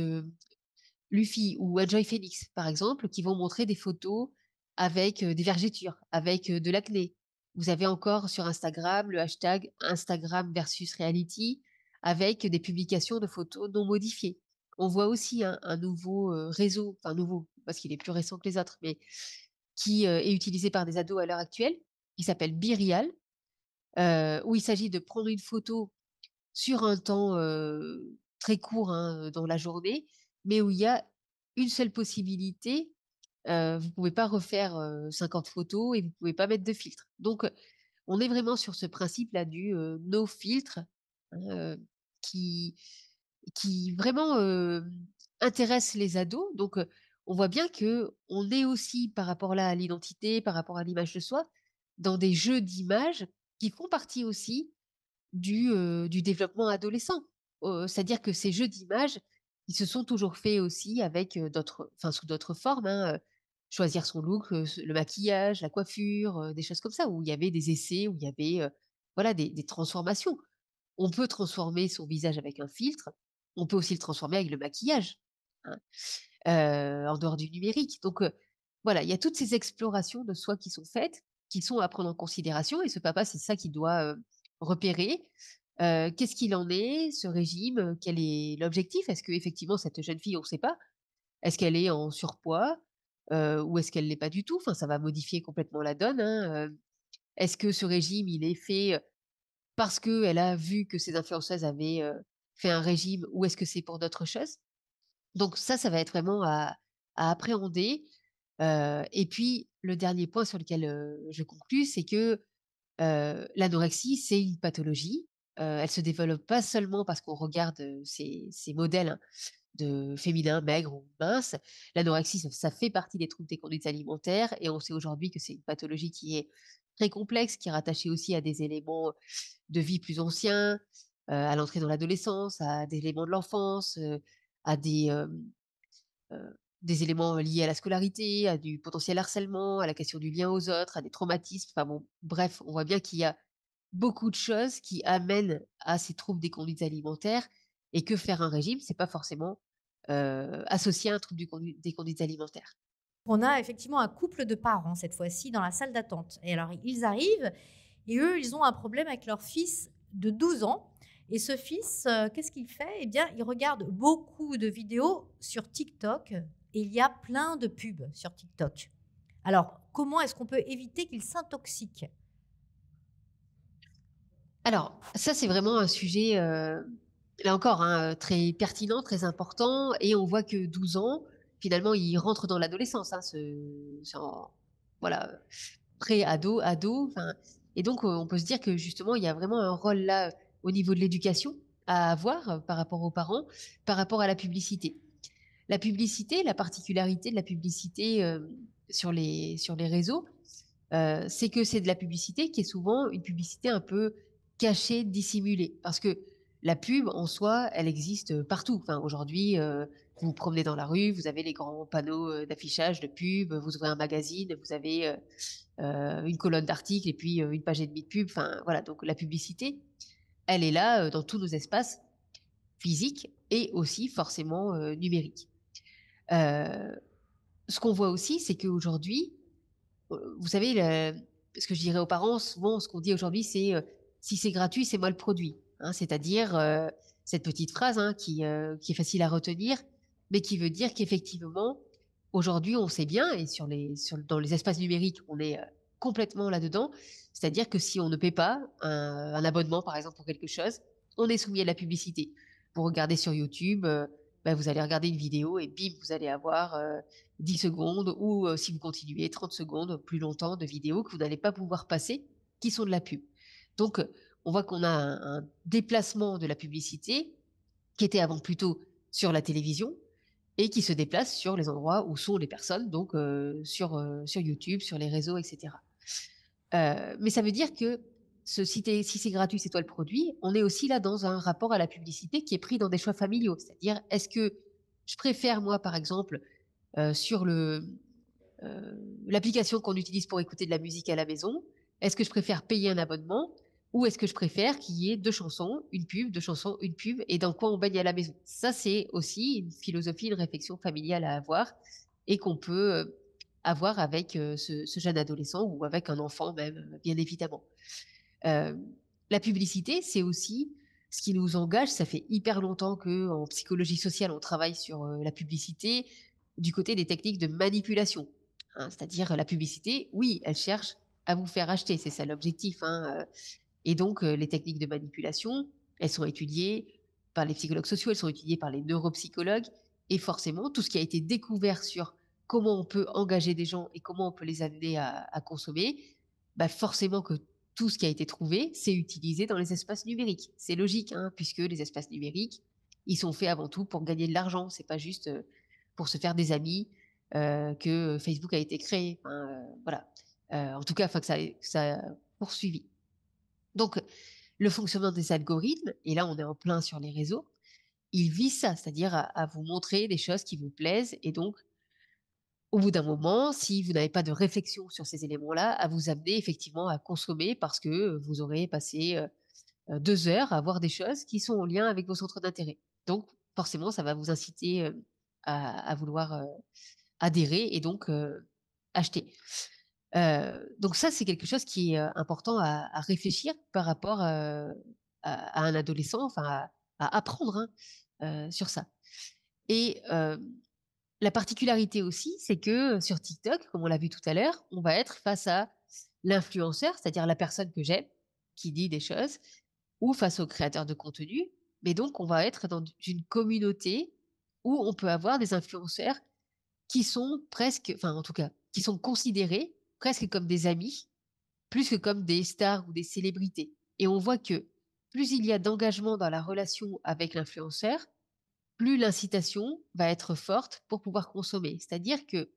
Luffy ou Enjoy Phoenix, par exemple, qui vont montrer des photos avec des vergetures, avec de l'acné. Vous avez encore sur Instagram le hashtag Instagram versus reality avec des publications de photos non modifiées. On voit aussi un, nouveau réseau, enfin nouveau, parce qu'il est plus récent que les autres, mais qui est utilisé par des ados à l'heure actuelle, Il s'appelle Birial, où il s'agit de prendre une photo sur un temps très court hein, dans la journée, mais où il y a une seule possibilité. vous ne pouvez pas refaire 50 photos et vous ne pouvez pas mettre de filtre. Donc, on est vraiment sur ce principe-là du no filtre hein, qui, qui vraiment intéresse les ados. Donc, on voit bien que on est aussi par rapport là à l'identité, par rapport à l'image de soi, dans des jeux d'images qui font partie aussi du, développement adolescent. C'est-à-dire que ces jeux d'images, ils se sont toujours faits aussi avec d'autres, enfin sous d'autres formes, hein, choisir son look, le maquillage, la coiffure, des choses comme ça, où il y avait des essais, où il y avait voilà des, transformations. On peut transformer son visage avec un filtre, on peut aussi le transformer avec le maquillage. Hein. Euh, en dehors du numérique. Donc euh, voilà, il y a toutes ces explorations de soi qui sont faites, qui sont à prendre en considération. Et ce papa, c'est ça qu'il doit euh, repérer. qu'est-ce qu'il en est, ce régime Quel est l'objectif Est-ce que effectivement cette jeune fille, on ne sait pas, est-ce qu'elle est en surpoids ou est-ce qu'elle l'est pas du tout Enfin, ça va modifier complètement la donne. Hein, est-ce que ce régime, il est fait parce qu'elle a vu que ses influenceuses avaient fait un régime ou est-ce que c'est pour d'autres choses donc ça, ça va être vraiment à, appréhender. Euh, et puis, le dernier point sur lequel je conclus, c'est que l'anorexie, c'est une pathologie. Euh, elle se développe pas seulement parce qu'on regarde ces, modèles hein, de féminins maigres ou minces. L'anorexie, ça, ça, fait partie des troubles des conduites alimentaires et on sait aujourd'hui que c'est une pathologie qui est très complexe, qui est rattachée aussi à des éléments de vie plus anciens, à l'entrée dans l'adolescence, à des éléments de l'enfance, à des, des éléments liés à la scolarité, à du potentiel harcèlement, à la question du lien aux autres, à des traumatismes. Enfin bon, bref, on voit bien qu'il y a beaucoup de choses qui amènent à ces troubles des conduites alimentaires et que faire un régime, c'est pas forcément euh, associé à un trouble du des conduites alimentaires. On a effectivement un couple de parents cette fois-ci dans la salle d'attente. Et alors ils arrivent et eux, ils ont un problème avec leur fils de 12 ans et ce fils, euh, qu'est-ce qu'il fait Eh bien, il regarde beaucoup de vidéos sur TikTok et il y a plein de pubs sur TikTok. Alors, comment est-ce qu'on peut éviter qu'il s'intoxique Alors, ça, c'est vraiment un sujet, euh, là encore, hein, euh, très pertinent, très important. Et on voit que 12 ans, finalement, il rentre dans l'adolescence. Hein, ce, ce, voilà, pré ado. ado et donc, on peut se dire que justement, il y a vraiment un rôle là au niveau de l'éducation à avoir euh, par rapport aux parents, par rapport à la publicité. La publicité, la particularité de la publicité euh, sur, les, sur les réseaux, euh, c'est que c'est de la publicité qui est souvent une publicité un peu cachée, dissimulée. Parce que la pub, en soi, elle existe partout. Enfin, Aujourd'hui, vous vous promenez dans la rue, vous avez les grands panneaux d'affichage, de pub, vous ouvrez un magazine, vous avez une colonne d'articles et puis une page et demie de pub. Enfin, voilà, donc la publicité, elle est là euh, dans tous nos espaces physiques et aussi forcément euh, numériques. Euh, ce qu'on voit aussi, c'est qu'aujourd'hui, vous savez, ce que je dirais aux parents, souvent, ce qu'on dit aujourd'hui, c'est si c'est gratuit, c'est moi le produit. Hein C'est-à-dire cette petite phrase hein, qui, est facile à retenir, mais qui veut dire qu'effectivement, aujourd'hui, on sait bien, et dans les espaces numériques, on est complètement là-dedans. C'est-à-dire que si on ne paie pas un, abonnement, par exemple, pour quelque chose, on est soumis à la publicité. Vous regardez sur YouTube, euh, bah, vous allez regarder une vidéo et bim, vous allez avoir 10 euh, secondes ou, euh, si vous continuez, 30 secondes, plus longtemps de vidéos que vous n'allez pas pouvoir passer, qui sont de la pub. Donc, on voit qu'on a un, déplacement de la publicité qui était avant plutôt sur la télévision, et qui se déplace sur les endroits où sont les personnes, donc sur, sur YouTube, sur les réseaux, etc mais ça veut dire que si, c'est gratuit, c'est toi le produit. On est aussi là dans un rapport à la publicité qui est pris dans des choix familiaux. C'est-à-dire, est-ce que je préfère, moi, par exemple, sur l'application qu'on utilise pour écouter de la musique à la maison, est-ce que je préfère payer un abonnement ou est-ce que je préfère qu'il y ait deux chansons, une pub, deux chansons, une pub, et dans quoi on baigne à la maison Ça, c'est aussi une philosophie, une réflexion familiale à avoir, et qu'on peut à voir avec ce, jeune adolescent ou avec un enfant même, bien évidemment. la publicité, c'est aussi ce qui nous engage. Ça fait hyper longtemps que en psychologie sociale, on travaille sur la publicité du côté des techniques de manipulation. Hein. C'est-à-dire la publicité, oui, elle cherche à vous faire acheter, c'est ça l'objectif. Hein, et donc les techniques de manipulation, elles sont étudiées par les psychologues sociaux, elles sont étudiées par les neuropsychologues, et forcément tout ce qui a été découvert sur comment on peut engager des gens et comment on peut les amener à, consommer, bah, forcément que tout ce qui a été trouvé, c'est utilisé dans les espaces numériques. C'est logique, hein, puisque les espaces numériques, ils sont faits avant tout pour gagner de l'argent. C'est pas juste euh, pour se faire des amis euh, que Facebook a été créé. Euh, voilà. en tout cas, faut que ça, ça poursuivi. Donc, le fonctionnement des algorithmes, et là on est en plein sur les réseaux, ils visent ça, c'est-à-dire à, vous montrer des choses qui vous plaisent et donc au bout d'un moment, si vous n'avez pas de réflexion sur ces éléments-là, à vous amener effectivement à consommer parce que vous aurez passé deux heures à voir des choses qui sont en lien avec vos centres d'intérêt. Donc, forcément, ça va vous inciter à, vouloir adhérer et donc acheter. donc ça, c'est quelque chose qui est important à, réfléchir par rapport à, un adolescent, enfin à, apprendre hein, sur ça. Et la particularité aussi, c'est que euh, sur TikTok, comme on l'a vu tout à l'heure, on va être face à l'influenceur, c'est-à-dire la personne que j'aime, qui dit des choses, ou face au créateur de contenu. Mais donc, on va être dans une communauté où on peut avoir des influenceurs qui sont presque, enfin en tout cas, qui sont considérés presque comme des amis, plus que comme des stars ou des célébrités. Et on voit que plus il y a d'engagement dans la relation avec l'influenceur, plus l'incitation va être forte pour pouvoir consommer. C'est-à-dire que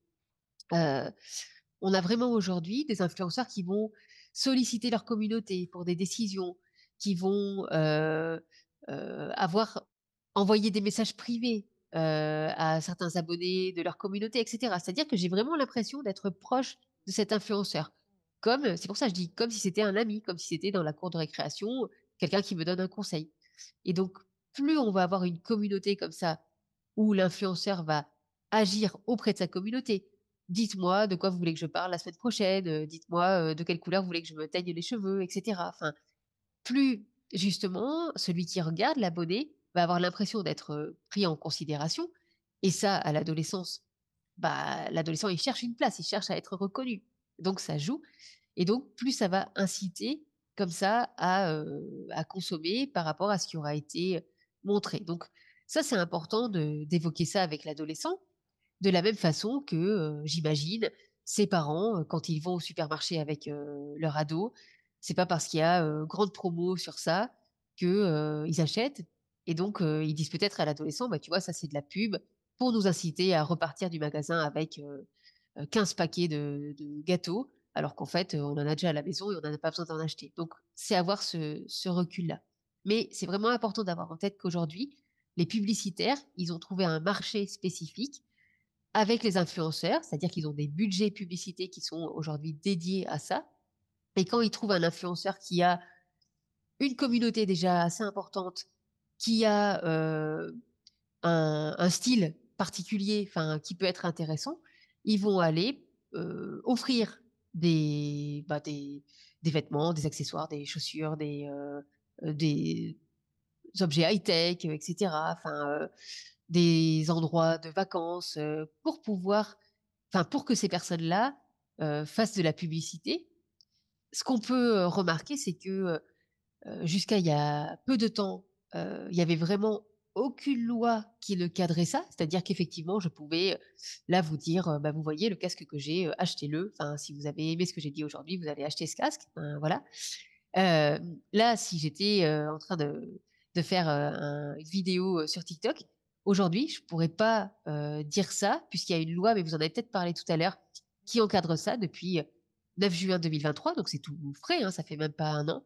on a vraiment aujourd'hui des influenceurs qui vont solliciter leur communauté pour des décisions, qui vont avoir envoyé des messages privés à certains abonnés de leur communauté, etc. C'est-à-dire que j'ai vraiment l'impression d'être proche de cet influenceur. Comme, c'est pour ça que je dis comme si c'était un ami, comme si c'était dans la cour de récréation, quelqu'un qui me donne un conseil. Et donc, plus on va avoir une communauté comme ça, où l'influenceur va agir auprès de sa communauté. Dites-moi de quoi vous voulez que je parle la semaine prochaine, euh, dites-moi euh, de quelle couleur vous voulez que je me teigne les cheveux, etc. Enfin, plus justement, celui qui regarde, l'abonné, va avoir l'impression d'être euh, pris en considération. Et ça, à l'adolescence, bah, l'adolescent, il cherche une place, il cherche à être reconnu. Donc, ça joue. Et donc, plus ça va inciter, comme ça, à, à consommer par rapport à ce qui aura été montrer. Donc ça, c'est important d'évoquer ça avec l'adolescent, de la même façon que, euh, j'imagine, ses parents, euh, quand ils vont au supermarché avec euh, leur ado, c'est pas parce qu'il y a euh, grande promo sur ça qu'ils ils achètent. Et donc, ils disent peut-être à l'adolescent, bah, tu vois, ça c'est de la pub pour nous inciter à repartir du magasin avec 15 paquets de, gâteaux, alors qu'en fait, on en a déjà à la maison et on n'a pas besoin d'en acheter. Donc, c'est avoir ce recul-là. Mais c'est vraiment important d'avoir en tête qu'aujourd'hui, les publicitaires, ils ont trouvé un marché spécifique avec les influenceurs, c'est-à-dire qu'ils ont des budgets publicités qui sont aujourd'hui dédiés à ça. Et quand ils trouvent un influenceur qui a une communauté déjà assez importante, qui a un, style particulier, enfin qui peut être intéressant, ils vont aller offrir bah, des, des, vêtements, des accessoires, des chaussures, des, euh, des objets high-tech, euh, etc. Enfin, euh, des endroits de vacances pour pouvoir, enfin, pour que ces personnes-là fassent de la publicité. Ce qu'on peut remarquer, c'est que jusqu'à il y a peu de temps, il y avait vraiment aucune loi qui ne cadrait ça, c'est-à-dire qu'effectivement, je pouvais là vous dire, bah, vous voyez le casque que j'ai, achetez-le. Enfin, si vous avez aimé ce que j'ai dit aujourd'hui, vous allez acheter ce casque. voilà là, si j'étais en train de, faire un, une vidéo sur TikTok, aujourd'hui, je ne pourrais pas dire ça, puisqu'il y a une loi, mais vous en avez peut-être parlé tout à l'heure, qui encadre ça depuis 9 juin 2023, donc c'est tout frais, hein, ça fait même pas un an,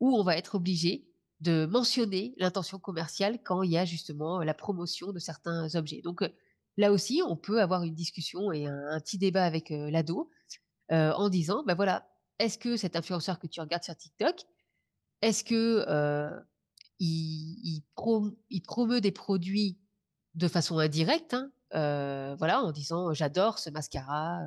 où on va être obligé de mentionner l'intention commerciale quand il y a justement la promotion de certains objets. Donc là aussi, on peut avoir une discussion et un, petit débat avec l'ado en disant, ben voilà, est-ce que cet influenceur que tu regardes sur TikTok, est-ce que promeut des produits de façon indirecte, hein, voilà, en disant j'adore ce mascara.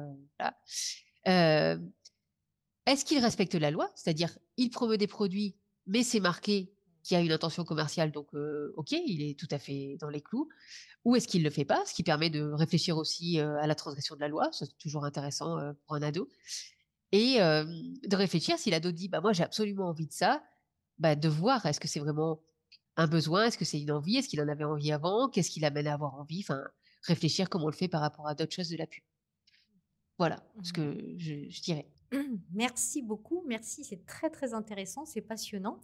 est-ce qu'il respecte la loi, c'est-à-dire il promeut des produits, mais c'est marqué y a une intention commerciale, donc ok, il est tout à fait dans les clous. Ou est-ce qu'il le fait pas, ce qui permet de réfléchir aussi à la transgression de la loi, c'est toujours intéressant pour un ado et de réfléchir si l'ado dit bah moi j'ai absolument envie de ça bah, de voir est-ce que c'est vraiment un besoin est-ce que c'est une envie est-ce qu'il en avait envie avant qu'est-ce qui l'amène à avoir envie enfin réfléchir comment on le fait par rapport à d'autres choses de la pub voilà ce mmh. que je, dirais [clears throat] merci beaucoup merci c'est très très intéressant c'est passionnant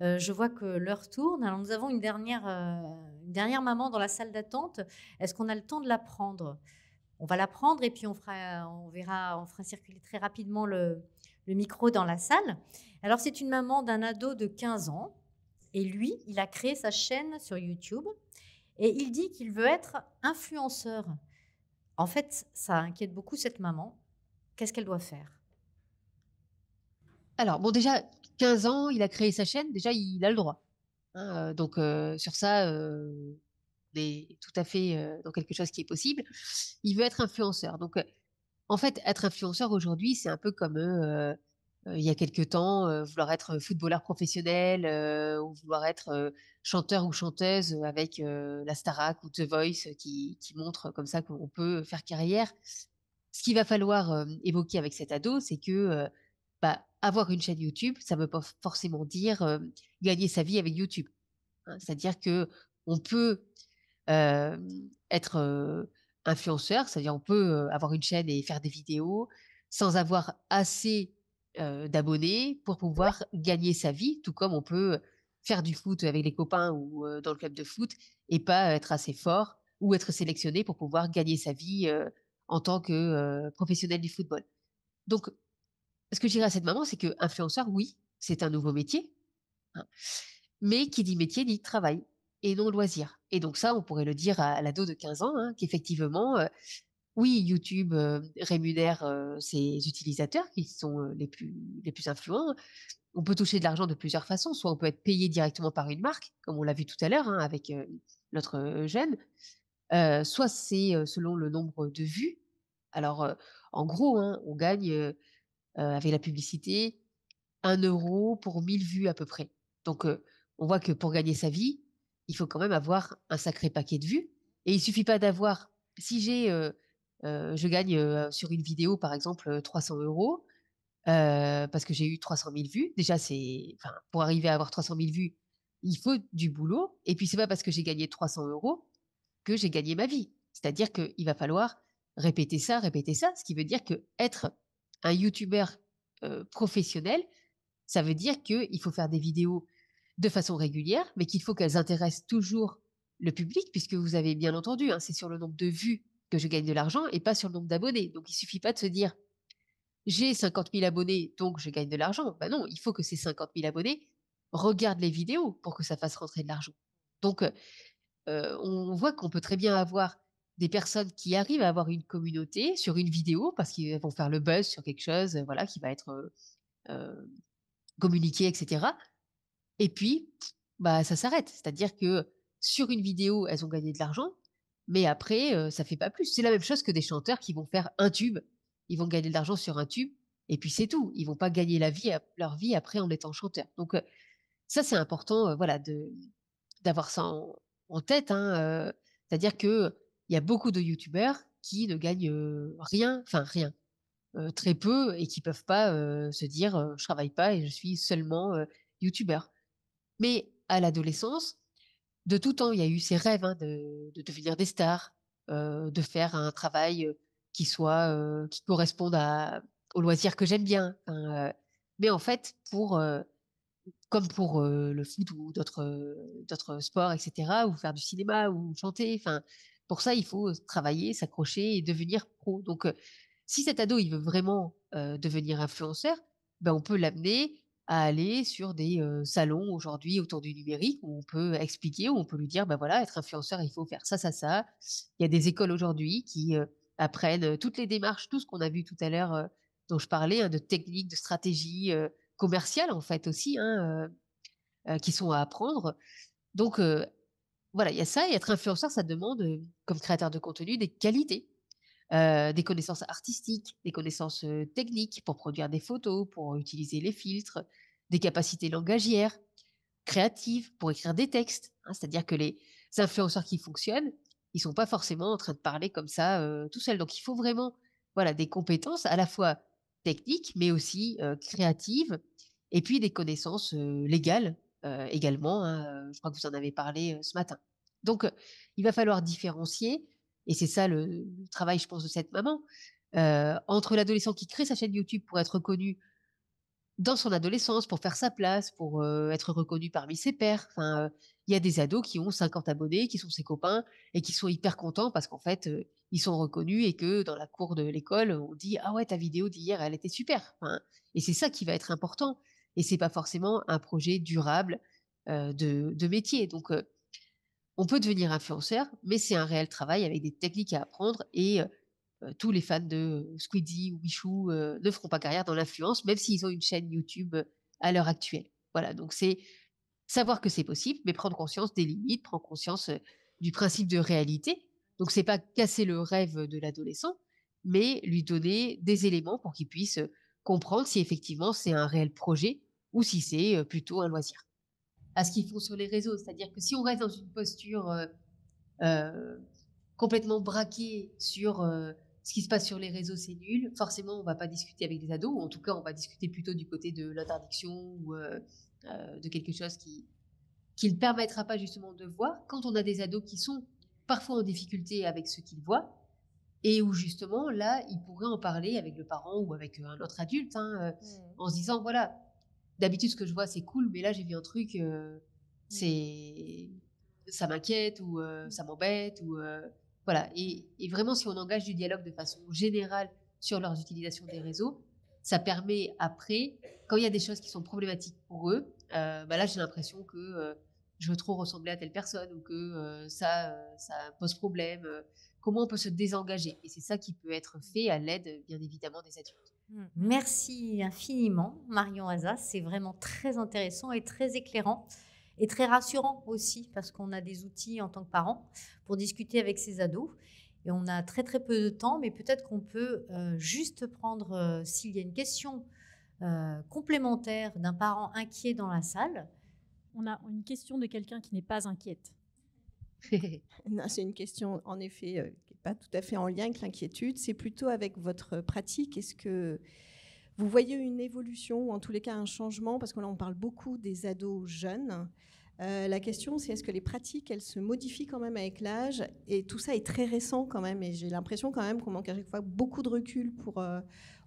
je vois que l'heure tourne. Alors, nous avons une dernière, une dernière maman dans la salle d'attente. Est-ce qu'on a le temps de la prendre on va la prendre et puis on, fera, on verra, on fera circuler très rapidement le, micro dans la salle. Alors, c'est une maman d'un ado de 15 ans. Et lui, il a créé sa chaîne sur YouTube. Et il dit qu'il veut être influenceur. En fait, ça inquiète beaucoup cette maman. Qu'est-ce qu'elle doit faire Alors, bon, déjà, 15 ans, il a créé sa chaîne. Déjà, il a le droit. Hein, euh, donc, euh, sur ça, euh, est tout à fait euh, dans quelque chose qui est possible. Il veut être influenceur. Donc, euh, en fait, être influenceur aujourd'hui, c'est un peu comme euh, il y a quelques temps, vouloir être footballeur professionnel ou vouloir être chanteur ou chanteuse avec la Starac ou The Voice qui, montre comme ça qu'on peut faire carrière. Ce qu'il va falloir évoquer avec cet ado, c'est que bah, avoir une chaîne YouTube, ça ne veut pas forcément dire gagner sa vie avec YouTube. Hein. C'est-à-dire que on peut être influenceur, c'est-à-dire on peut avoir une chaîne et faire des vidéos sans avoir assez d'abonnés pour pouvoir gagner sa vie, tout comme on peut faire du foot avec les copains ou dans le club de foot et pas être assez fort ou être sélectionné pour pouvoir gagner sa vie en tant que professionnel du football. Donc, ce que je dirais à cette maman, c'est que influenceur, oui, c'est un nouveau métier, hein, mais qui dit métier dit travail et non loisirs. Et donc ça, on pourrait le dire à, l'ado de 15 ans, hein, qu'effectivement, oui, YouTube rémunère ses utilisateurs qui sont les, plus, les plus influents. On peut toucher de l'argent de plusieurs façons. Soit on peut être payé directement par une marque, comme on l'a vu tout à l'heure hein, avec notre jeune. soit c'est selon le nombre de vues. Alors, en gros, hein, on gagne avec la publicité 1 euro pour 1000 vues à peu près. Donc, on voit que pour gagner sa vie, il faut quand même avoir un sacré paquet de vues. Et il suffit pas d'avoir, si j'ai, je gagne sur une vidéo par exemple 300 euros parce que j'ai eu 300 000 vues. Déjà, c'est, pour arriver à avoir 300 000 vues, il faut du boulot. Et puis c'est pas parce que j'ai gagné 300 euros que j'ai gagné ma vie. C'est-à-dire qu'il va falloir répéter ça, répéter ça, ce qui veut dire que être un YouTuber professionnel, ça veut dire qu'il faut faire des vidéos de façon régulière, mais qu'il faut qu'elles intéressent toujours le public, puisque vous avez bien entendu, hein, c'est sur le nombre de vues que je gagne de l'argent et pas sur le nombre d'abonnés. Donc il suffit pas de se dire j'ai 50 000 abonnés, donc je gagne de l'argent. Ben non, il faut que ces 50 000 abonnés regardent les vidéos pour que ça fasse rentrer de l'argent. Donc euh, euh, on voit qu'on peut très bien avoir des personnes qui arrivent à avoir une communauté sur une vidéo parce qu'ils vont faire le buzz sur quelque chose, voilà, qui va être euh, communiqué, etc. Et puis, bah, ça s'arrête. C'est-à-dire que sur une vidéo, elles ont gagné de l'argent, mais après, ça ça fait pas plus. C'est la même chose que des chanteurs qui vont faire un tube. Ils vont gagner de l'argent sur un tube, et puis c'est tout. Ils vont pas gagner la vie, leur vie après en étant chanteur. Donc, ça, c'est important, voilà, de d'avoir ça en, tête. Hein, C'est-à-dire que il y a beaucoup de youtubeurs qui ne gagnent rien, enfin rien, très peu, et qui peuvent pas se dire je travaille pas et je suis seulement youtubeur. Mais à l'adolescence, de tout temps, il y a eu ces rêves hein, de, devenir des stars, euh, de faire un travail qui soit, qui corresponde à, aux loisirs que j'aime bien. Hein, mais en fait, pour, comme pour le foot ou d'autres, d'autres sports, etc., ou faire du cinéma ou chanter, enfin, pour ça, il faut travailler, s'accrocher et devenir pro. Donc, si cet ado, il veut vraiment devenir influenceur, ben, on peut l'amener à aller sur des salons aujourd'hui autour du numérique où on peut expliquer, où on peut lui dire, ben voilà, être influenceur, il faut faire ça, ça, ça. Il y a des écoles aujourd'hui qui apprennent toutes les démarches, tout ce qu'on a vu tout à l'heure dont je parlais, hein, de techniques, de stratégies commerciales en fait aussi, hein, qui sont à apprendre. Donc voilà, il y a ça. Et être influenceur, ça demande, comme créateur de contenu, des qualités. Euh, des connaissances artistiques, des connaissances techniques pour produire des photos, pour utiliser les filtres, des capacités langagières, créatives pour écrire des textes. Hein. C'est-à-dire que les influenceurs qui fonctionnent, ils sont pas forcément en train de parler comme ça tout seuls. Donc il faut vraiment voilà des compétences à la fois techniques mais aussi créatives et puis des connaissances légales également. Hein, je crois que vous en avez parlé ce matin. Donc il va falloir différencier et c'est ça le, travail, je pense, de cette maman. entre l'adolescent qui crée sa chaîne YouTube pour être reconnu dans son adolescence, pour faire sa place, pour être reconnu parmi ses pairs. Enfin, il y a des ados qui ont 50 abonnés, qui sont ses copains et qui sont hyper contents parce qu'en fait, ils sont reconnus et que dans la cour de l'école, on dit ah ouais ta vidéo d'hier, elle était super. et c'est ça qui va être important. Et c'est pas forcément un projet durable de, de, métier. Donc on peut devenir influenceur, mais c'est un réel travail avec des techniques à apprendre et tous les fans de Squeezie ou Michou ne feront pas carrière dans l'influence, même s'ils ont une chaîne YouTube à l'heure actuelle. Voilà, donc c'est savoir que c'est possible, mais prendre conscience des limites, prendre conscience du principe de réalité. Donc c'est pas casser le rêve de l'adolescent, mais lui donner des éléments pour qu'il puisse comprendre si effectivement c'est un réel projet ou si c'est plutôt un loisir à ce qu'ils font sur les réseaux. C'est-à-dire que si on reste dans une posture euh, euh, complètement braquée sur euh, ce qui se passe sur les réseaux, c'est nul, forcément, on ne va pas discuter avec des ados, en tout cas, on va discuter plutôt du côté de l'interdiction ou de quelque chose qui qui ne permettra pas justement de voir quand on a des ados qui sont parfois en difficulté avec ce qu'ils voient et où justement là ils pourraient en parler avec le parent ou avec un autre adulte hein, mmh. en se disant voilà d'habitude, ce que je vois, c'est cool, mais là, j'ai vu un truc, euh, mm. c'est ça m'inquiète ou euh, mm. ça m'embête ou euh, voilà. Et, vraiment, si on engage du dialogue de façon générale sur leurs utilisations des réseaux, ça permet après, quand il y a des choses qui sont problématiques pour eux, bah là, j'ai l'impression que je veux trop ressembler à telle personne ou que ça, ça pose problème. comment on peut se désengager Et c'est ça qui peut être fait à l'aide, bien évidemment, des adultes. Mm-hmm. Merci infiniment, Marion Azas. C'est vraiment très intéressant et très éclairant et très rassurant aussi parce qu'on a des outils en tant que parents pour discuter avec ses ados. Et on a très très peu de temps, mais peut-être qu'on peut, euh, juste prendre, euh, s'il y a une question euh, complémentaire d'un parent inquiet dans la salle. On a une question de quelqu'un qui n'est pas inquiète. [laughs] c'est une question en effet pas tout à fait en lien avec l'inquiétude, c'est plutôt avec votre pratique. Est-ce que vous voyez une évolution ou en tous les cas un changement Parce que là, on parle beaucoup des ados jeunes. Euh, la question, c'est est-ce que les pratiques, elles se modifient quand même avec l'âge Et tout ça est très récent quand même. Et j'ai l'impression quand même qu'on manque à chaque fois beaucoup de recul pour. Euh,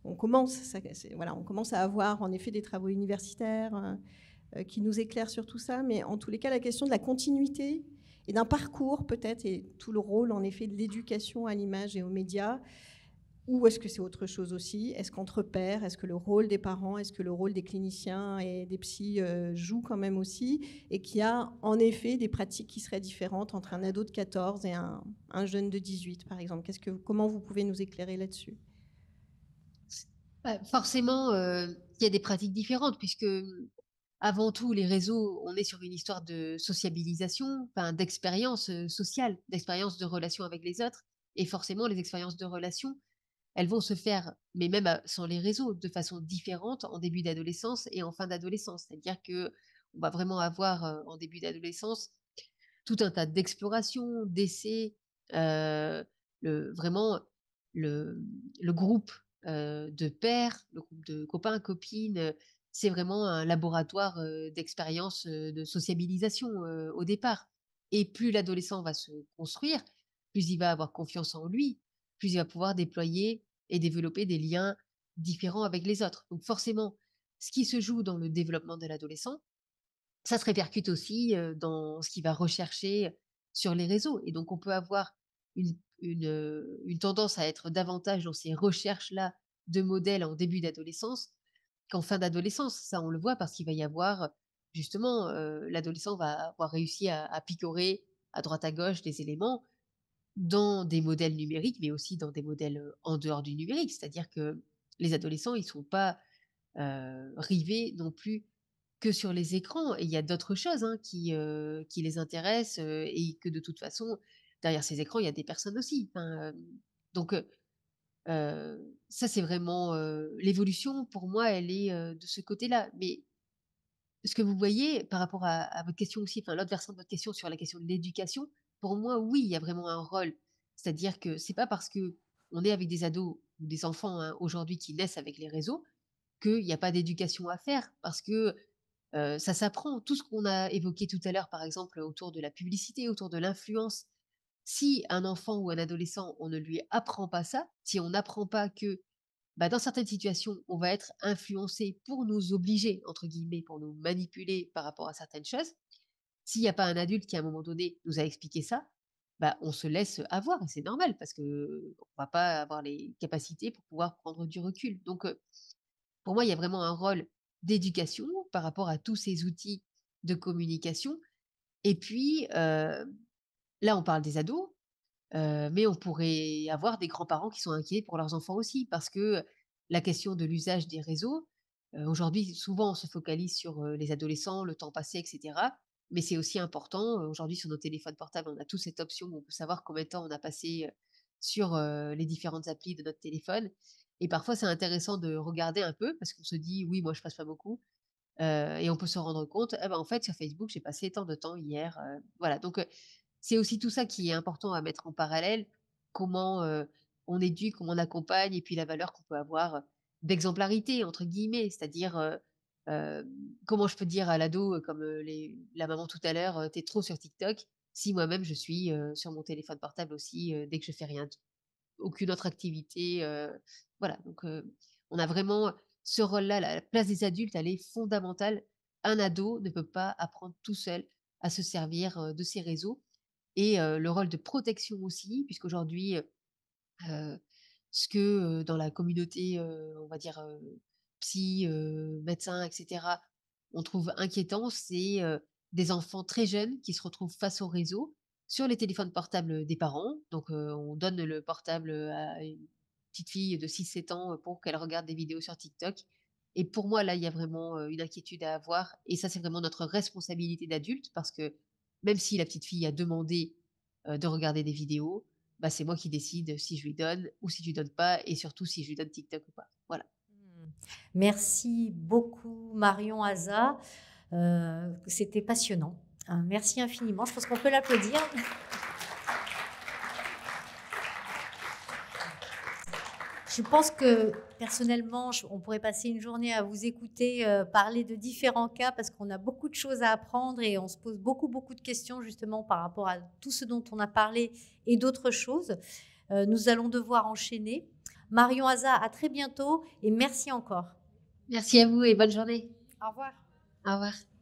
on commence, ça, voilà, on commence à avoir en effet des travaux universitaires euh, qui nous éclairent sur tout ça. Mais en tous les cas, la question de la continuité et d'un parcours peut-être, et tout le rôle en effet de l'éducation à l'image et aux médias ou est-ce que c'est autre chose aussi Est-ce qu'entre pères, est-ce que le rôle des parents, est-ce que le rôle des cliniciens et des psys euh, joue quand même aussi Et qu'il y a en effet des pratiques qui seraient différentes entre un ado de 14 et un, jeune de 18, par exemple. que, comment vous pouvez nous éclairer là-dessus bah, Forcément, euh, il y a des pratiques différentes, puisque avant tout, les réseaux, on est sur une histoire de sociabilisation, enfin, d'expérience sociale, d'expérience de relation avec les autres. Et forcément, les expériences de relation, elles vont se faire, mais même sans les réseaux, de façon différente en début d'adolescence et en fin d'adolescence. C'est-à-dire que on va vraiment avoir en début d'adolescence tout un tas d'explorations, d'essais, le, vraiment le, groupe de pères, le groupe de copains, copines, c'est vraiment un laboratoire d'expérience de sociabilisation au départ. Et plus l'adolescent va se construire, plus il va avoir confiance en lui, plus il va pouvoir déployer et développer des liens différents avec les autres. Donc forcément, ce qui se joue dans le développement de l'adolescent, ça se répercute aussi dans ce qu'il va rechercher sur les réseaux. Et donc on peut avoir une, une tendance à être davantage dans ces recherches-là de modèles en début d'adolescence qu'en fin d'adolescence. Ça, on le voit parce qu'il va y avoir, justement, euh, l'adolescent va avoir réussi à, picorer à droite à gauche des éléments dans des modèles numériques, mais aussi dans des modèles en dehors du numérique. C'est-à-dire que les adolescents, ils ne sont pas rivés non plus que sur les écrans. il y a d'autres choses hein, qui, les intéressent et que de toute façon, derrière ces écrans, il y a des personnes aussi. Hein, donc, euh, ça, c'est vraiment euh, l'évolution. Pour moi, elle est euh, de ce côté-là. Mais ce que vous voyez par rapport à, votre question aussi, enfin l'autre versant de votre question sur la question de l'éducation, pour moi, oui, il y a vraiment un rôle. C'est-à-dire que c'est pas parce que on est avec des ados ou des enfants hein, aujourd'hui qui naissent avec les réseaux qu'il n'y a pas d'éducation à faire parce que ça s'apprend. Tout ce qu'on a évoqué tout à l'heure, par exemple, autour de la publicité, autour de l'influence, si un enfant ou un adolescent, on ne lui apprend pas ça, si on n'apprend pas que bah, dans certaines situations, on va être influencé pour nous obliger, entre guillemets, pour nous manipuler par rapport à certaines choses, s'il n'y a pas un adulte qui, à un moment donné, nous a expliqué ça, bah, on se laisse avoir, et c'est normal, parce qu'on euh, ne va pas avoir les capacités pour pouvoir prendre du recul. Donc, euh, pour moi, il y a vraiment un rôle d'éducation par rapport à tous ces outils de communication, et puis, euh, Là, on parle des ados, mais on pourrait avoir des grands-parents qui sont inquiets pour leurs enfants aussi, parce que la question de l'usage des réseaux, aujourd'hui, souvent, on se focalise sur les adolescents, le temps passé, etc. Mais c'est aussi important, aujourd'hui, sur nos téléphones portables, on a tous cette option où on peut savoir combien de temps on a passé sur les différentes applis de notre téléphone. Et parfois, c'est intéressant de regarder un peu, parce qu'on se dit, oui, moi, je passe pas beaucoup. et on peut se rendre compte, eh en fait, sur Facebook, j'ai passé tant de temps hier. voilà, donc c'est aussi tout ça qui est important à mettre en parallèle, comment on éduque, comment on accompagne, et puis la valeur qu'on peut avoir d'exemplarité, entre guillemets, c'est-à-dire comment je peux dire à l'ado, comme les, la maman tout à l'heure, t'es trop sur TikTok, si moi-même je suis sur mon téléphone portable aussi, dès que je fais rien, aucune autre activité. voilà, donc on a vraiment ce rôle-là, la place des adultes, elle est fondamentale. Un ado ne peut pas apprendre tout seul à se servir de ses réseaux et le rôle de protection aussi, puisqu'aujourd'hui, ce que dans la communauté, on va dire, psy, médecin, etc., on trouve inquiétant, c'est des enfants très jeunes qui se retrouvent face au réseau sur les téléphones portables des parents. Donc, on donne le portable à une petite fille de 6-7 ans pour qu'elle regarde des vidéos sur TikTok. Et pour moi, là, il y a vraiment une inquiétude à avoir. Et ça, c'est vraiment notre responsabilité d'adulte parce que même si la petite fille a demandé de regarder des vidéos, bah, c'est moi qui décide si je lui donne ou si tu donnes donne pas, et surtout si je lui donne TikTok ou pas. Voilà. Mmh. Merci beaucoup, Marion Haza. C'était passionnant. Hein. Merci infiniment. Je pense qu'on peut l'applaudir. Je pense que personnellement, on pourrait passer une journée à vous écouter euh, parler de différents cas parce qu'on a beaucoup de choses à apprendre et on se pose beaucoup, beaucoup de questions justement par rapport à tout ce dont on a parlé et d'autres choses. Euh, nous allons devoir enchaîner. Marion Haza, à très bientôt et merci encore. Merci à vous et bonne journée. Au revoir. Au revoir.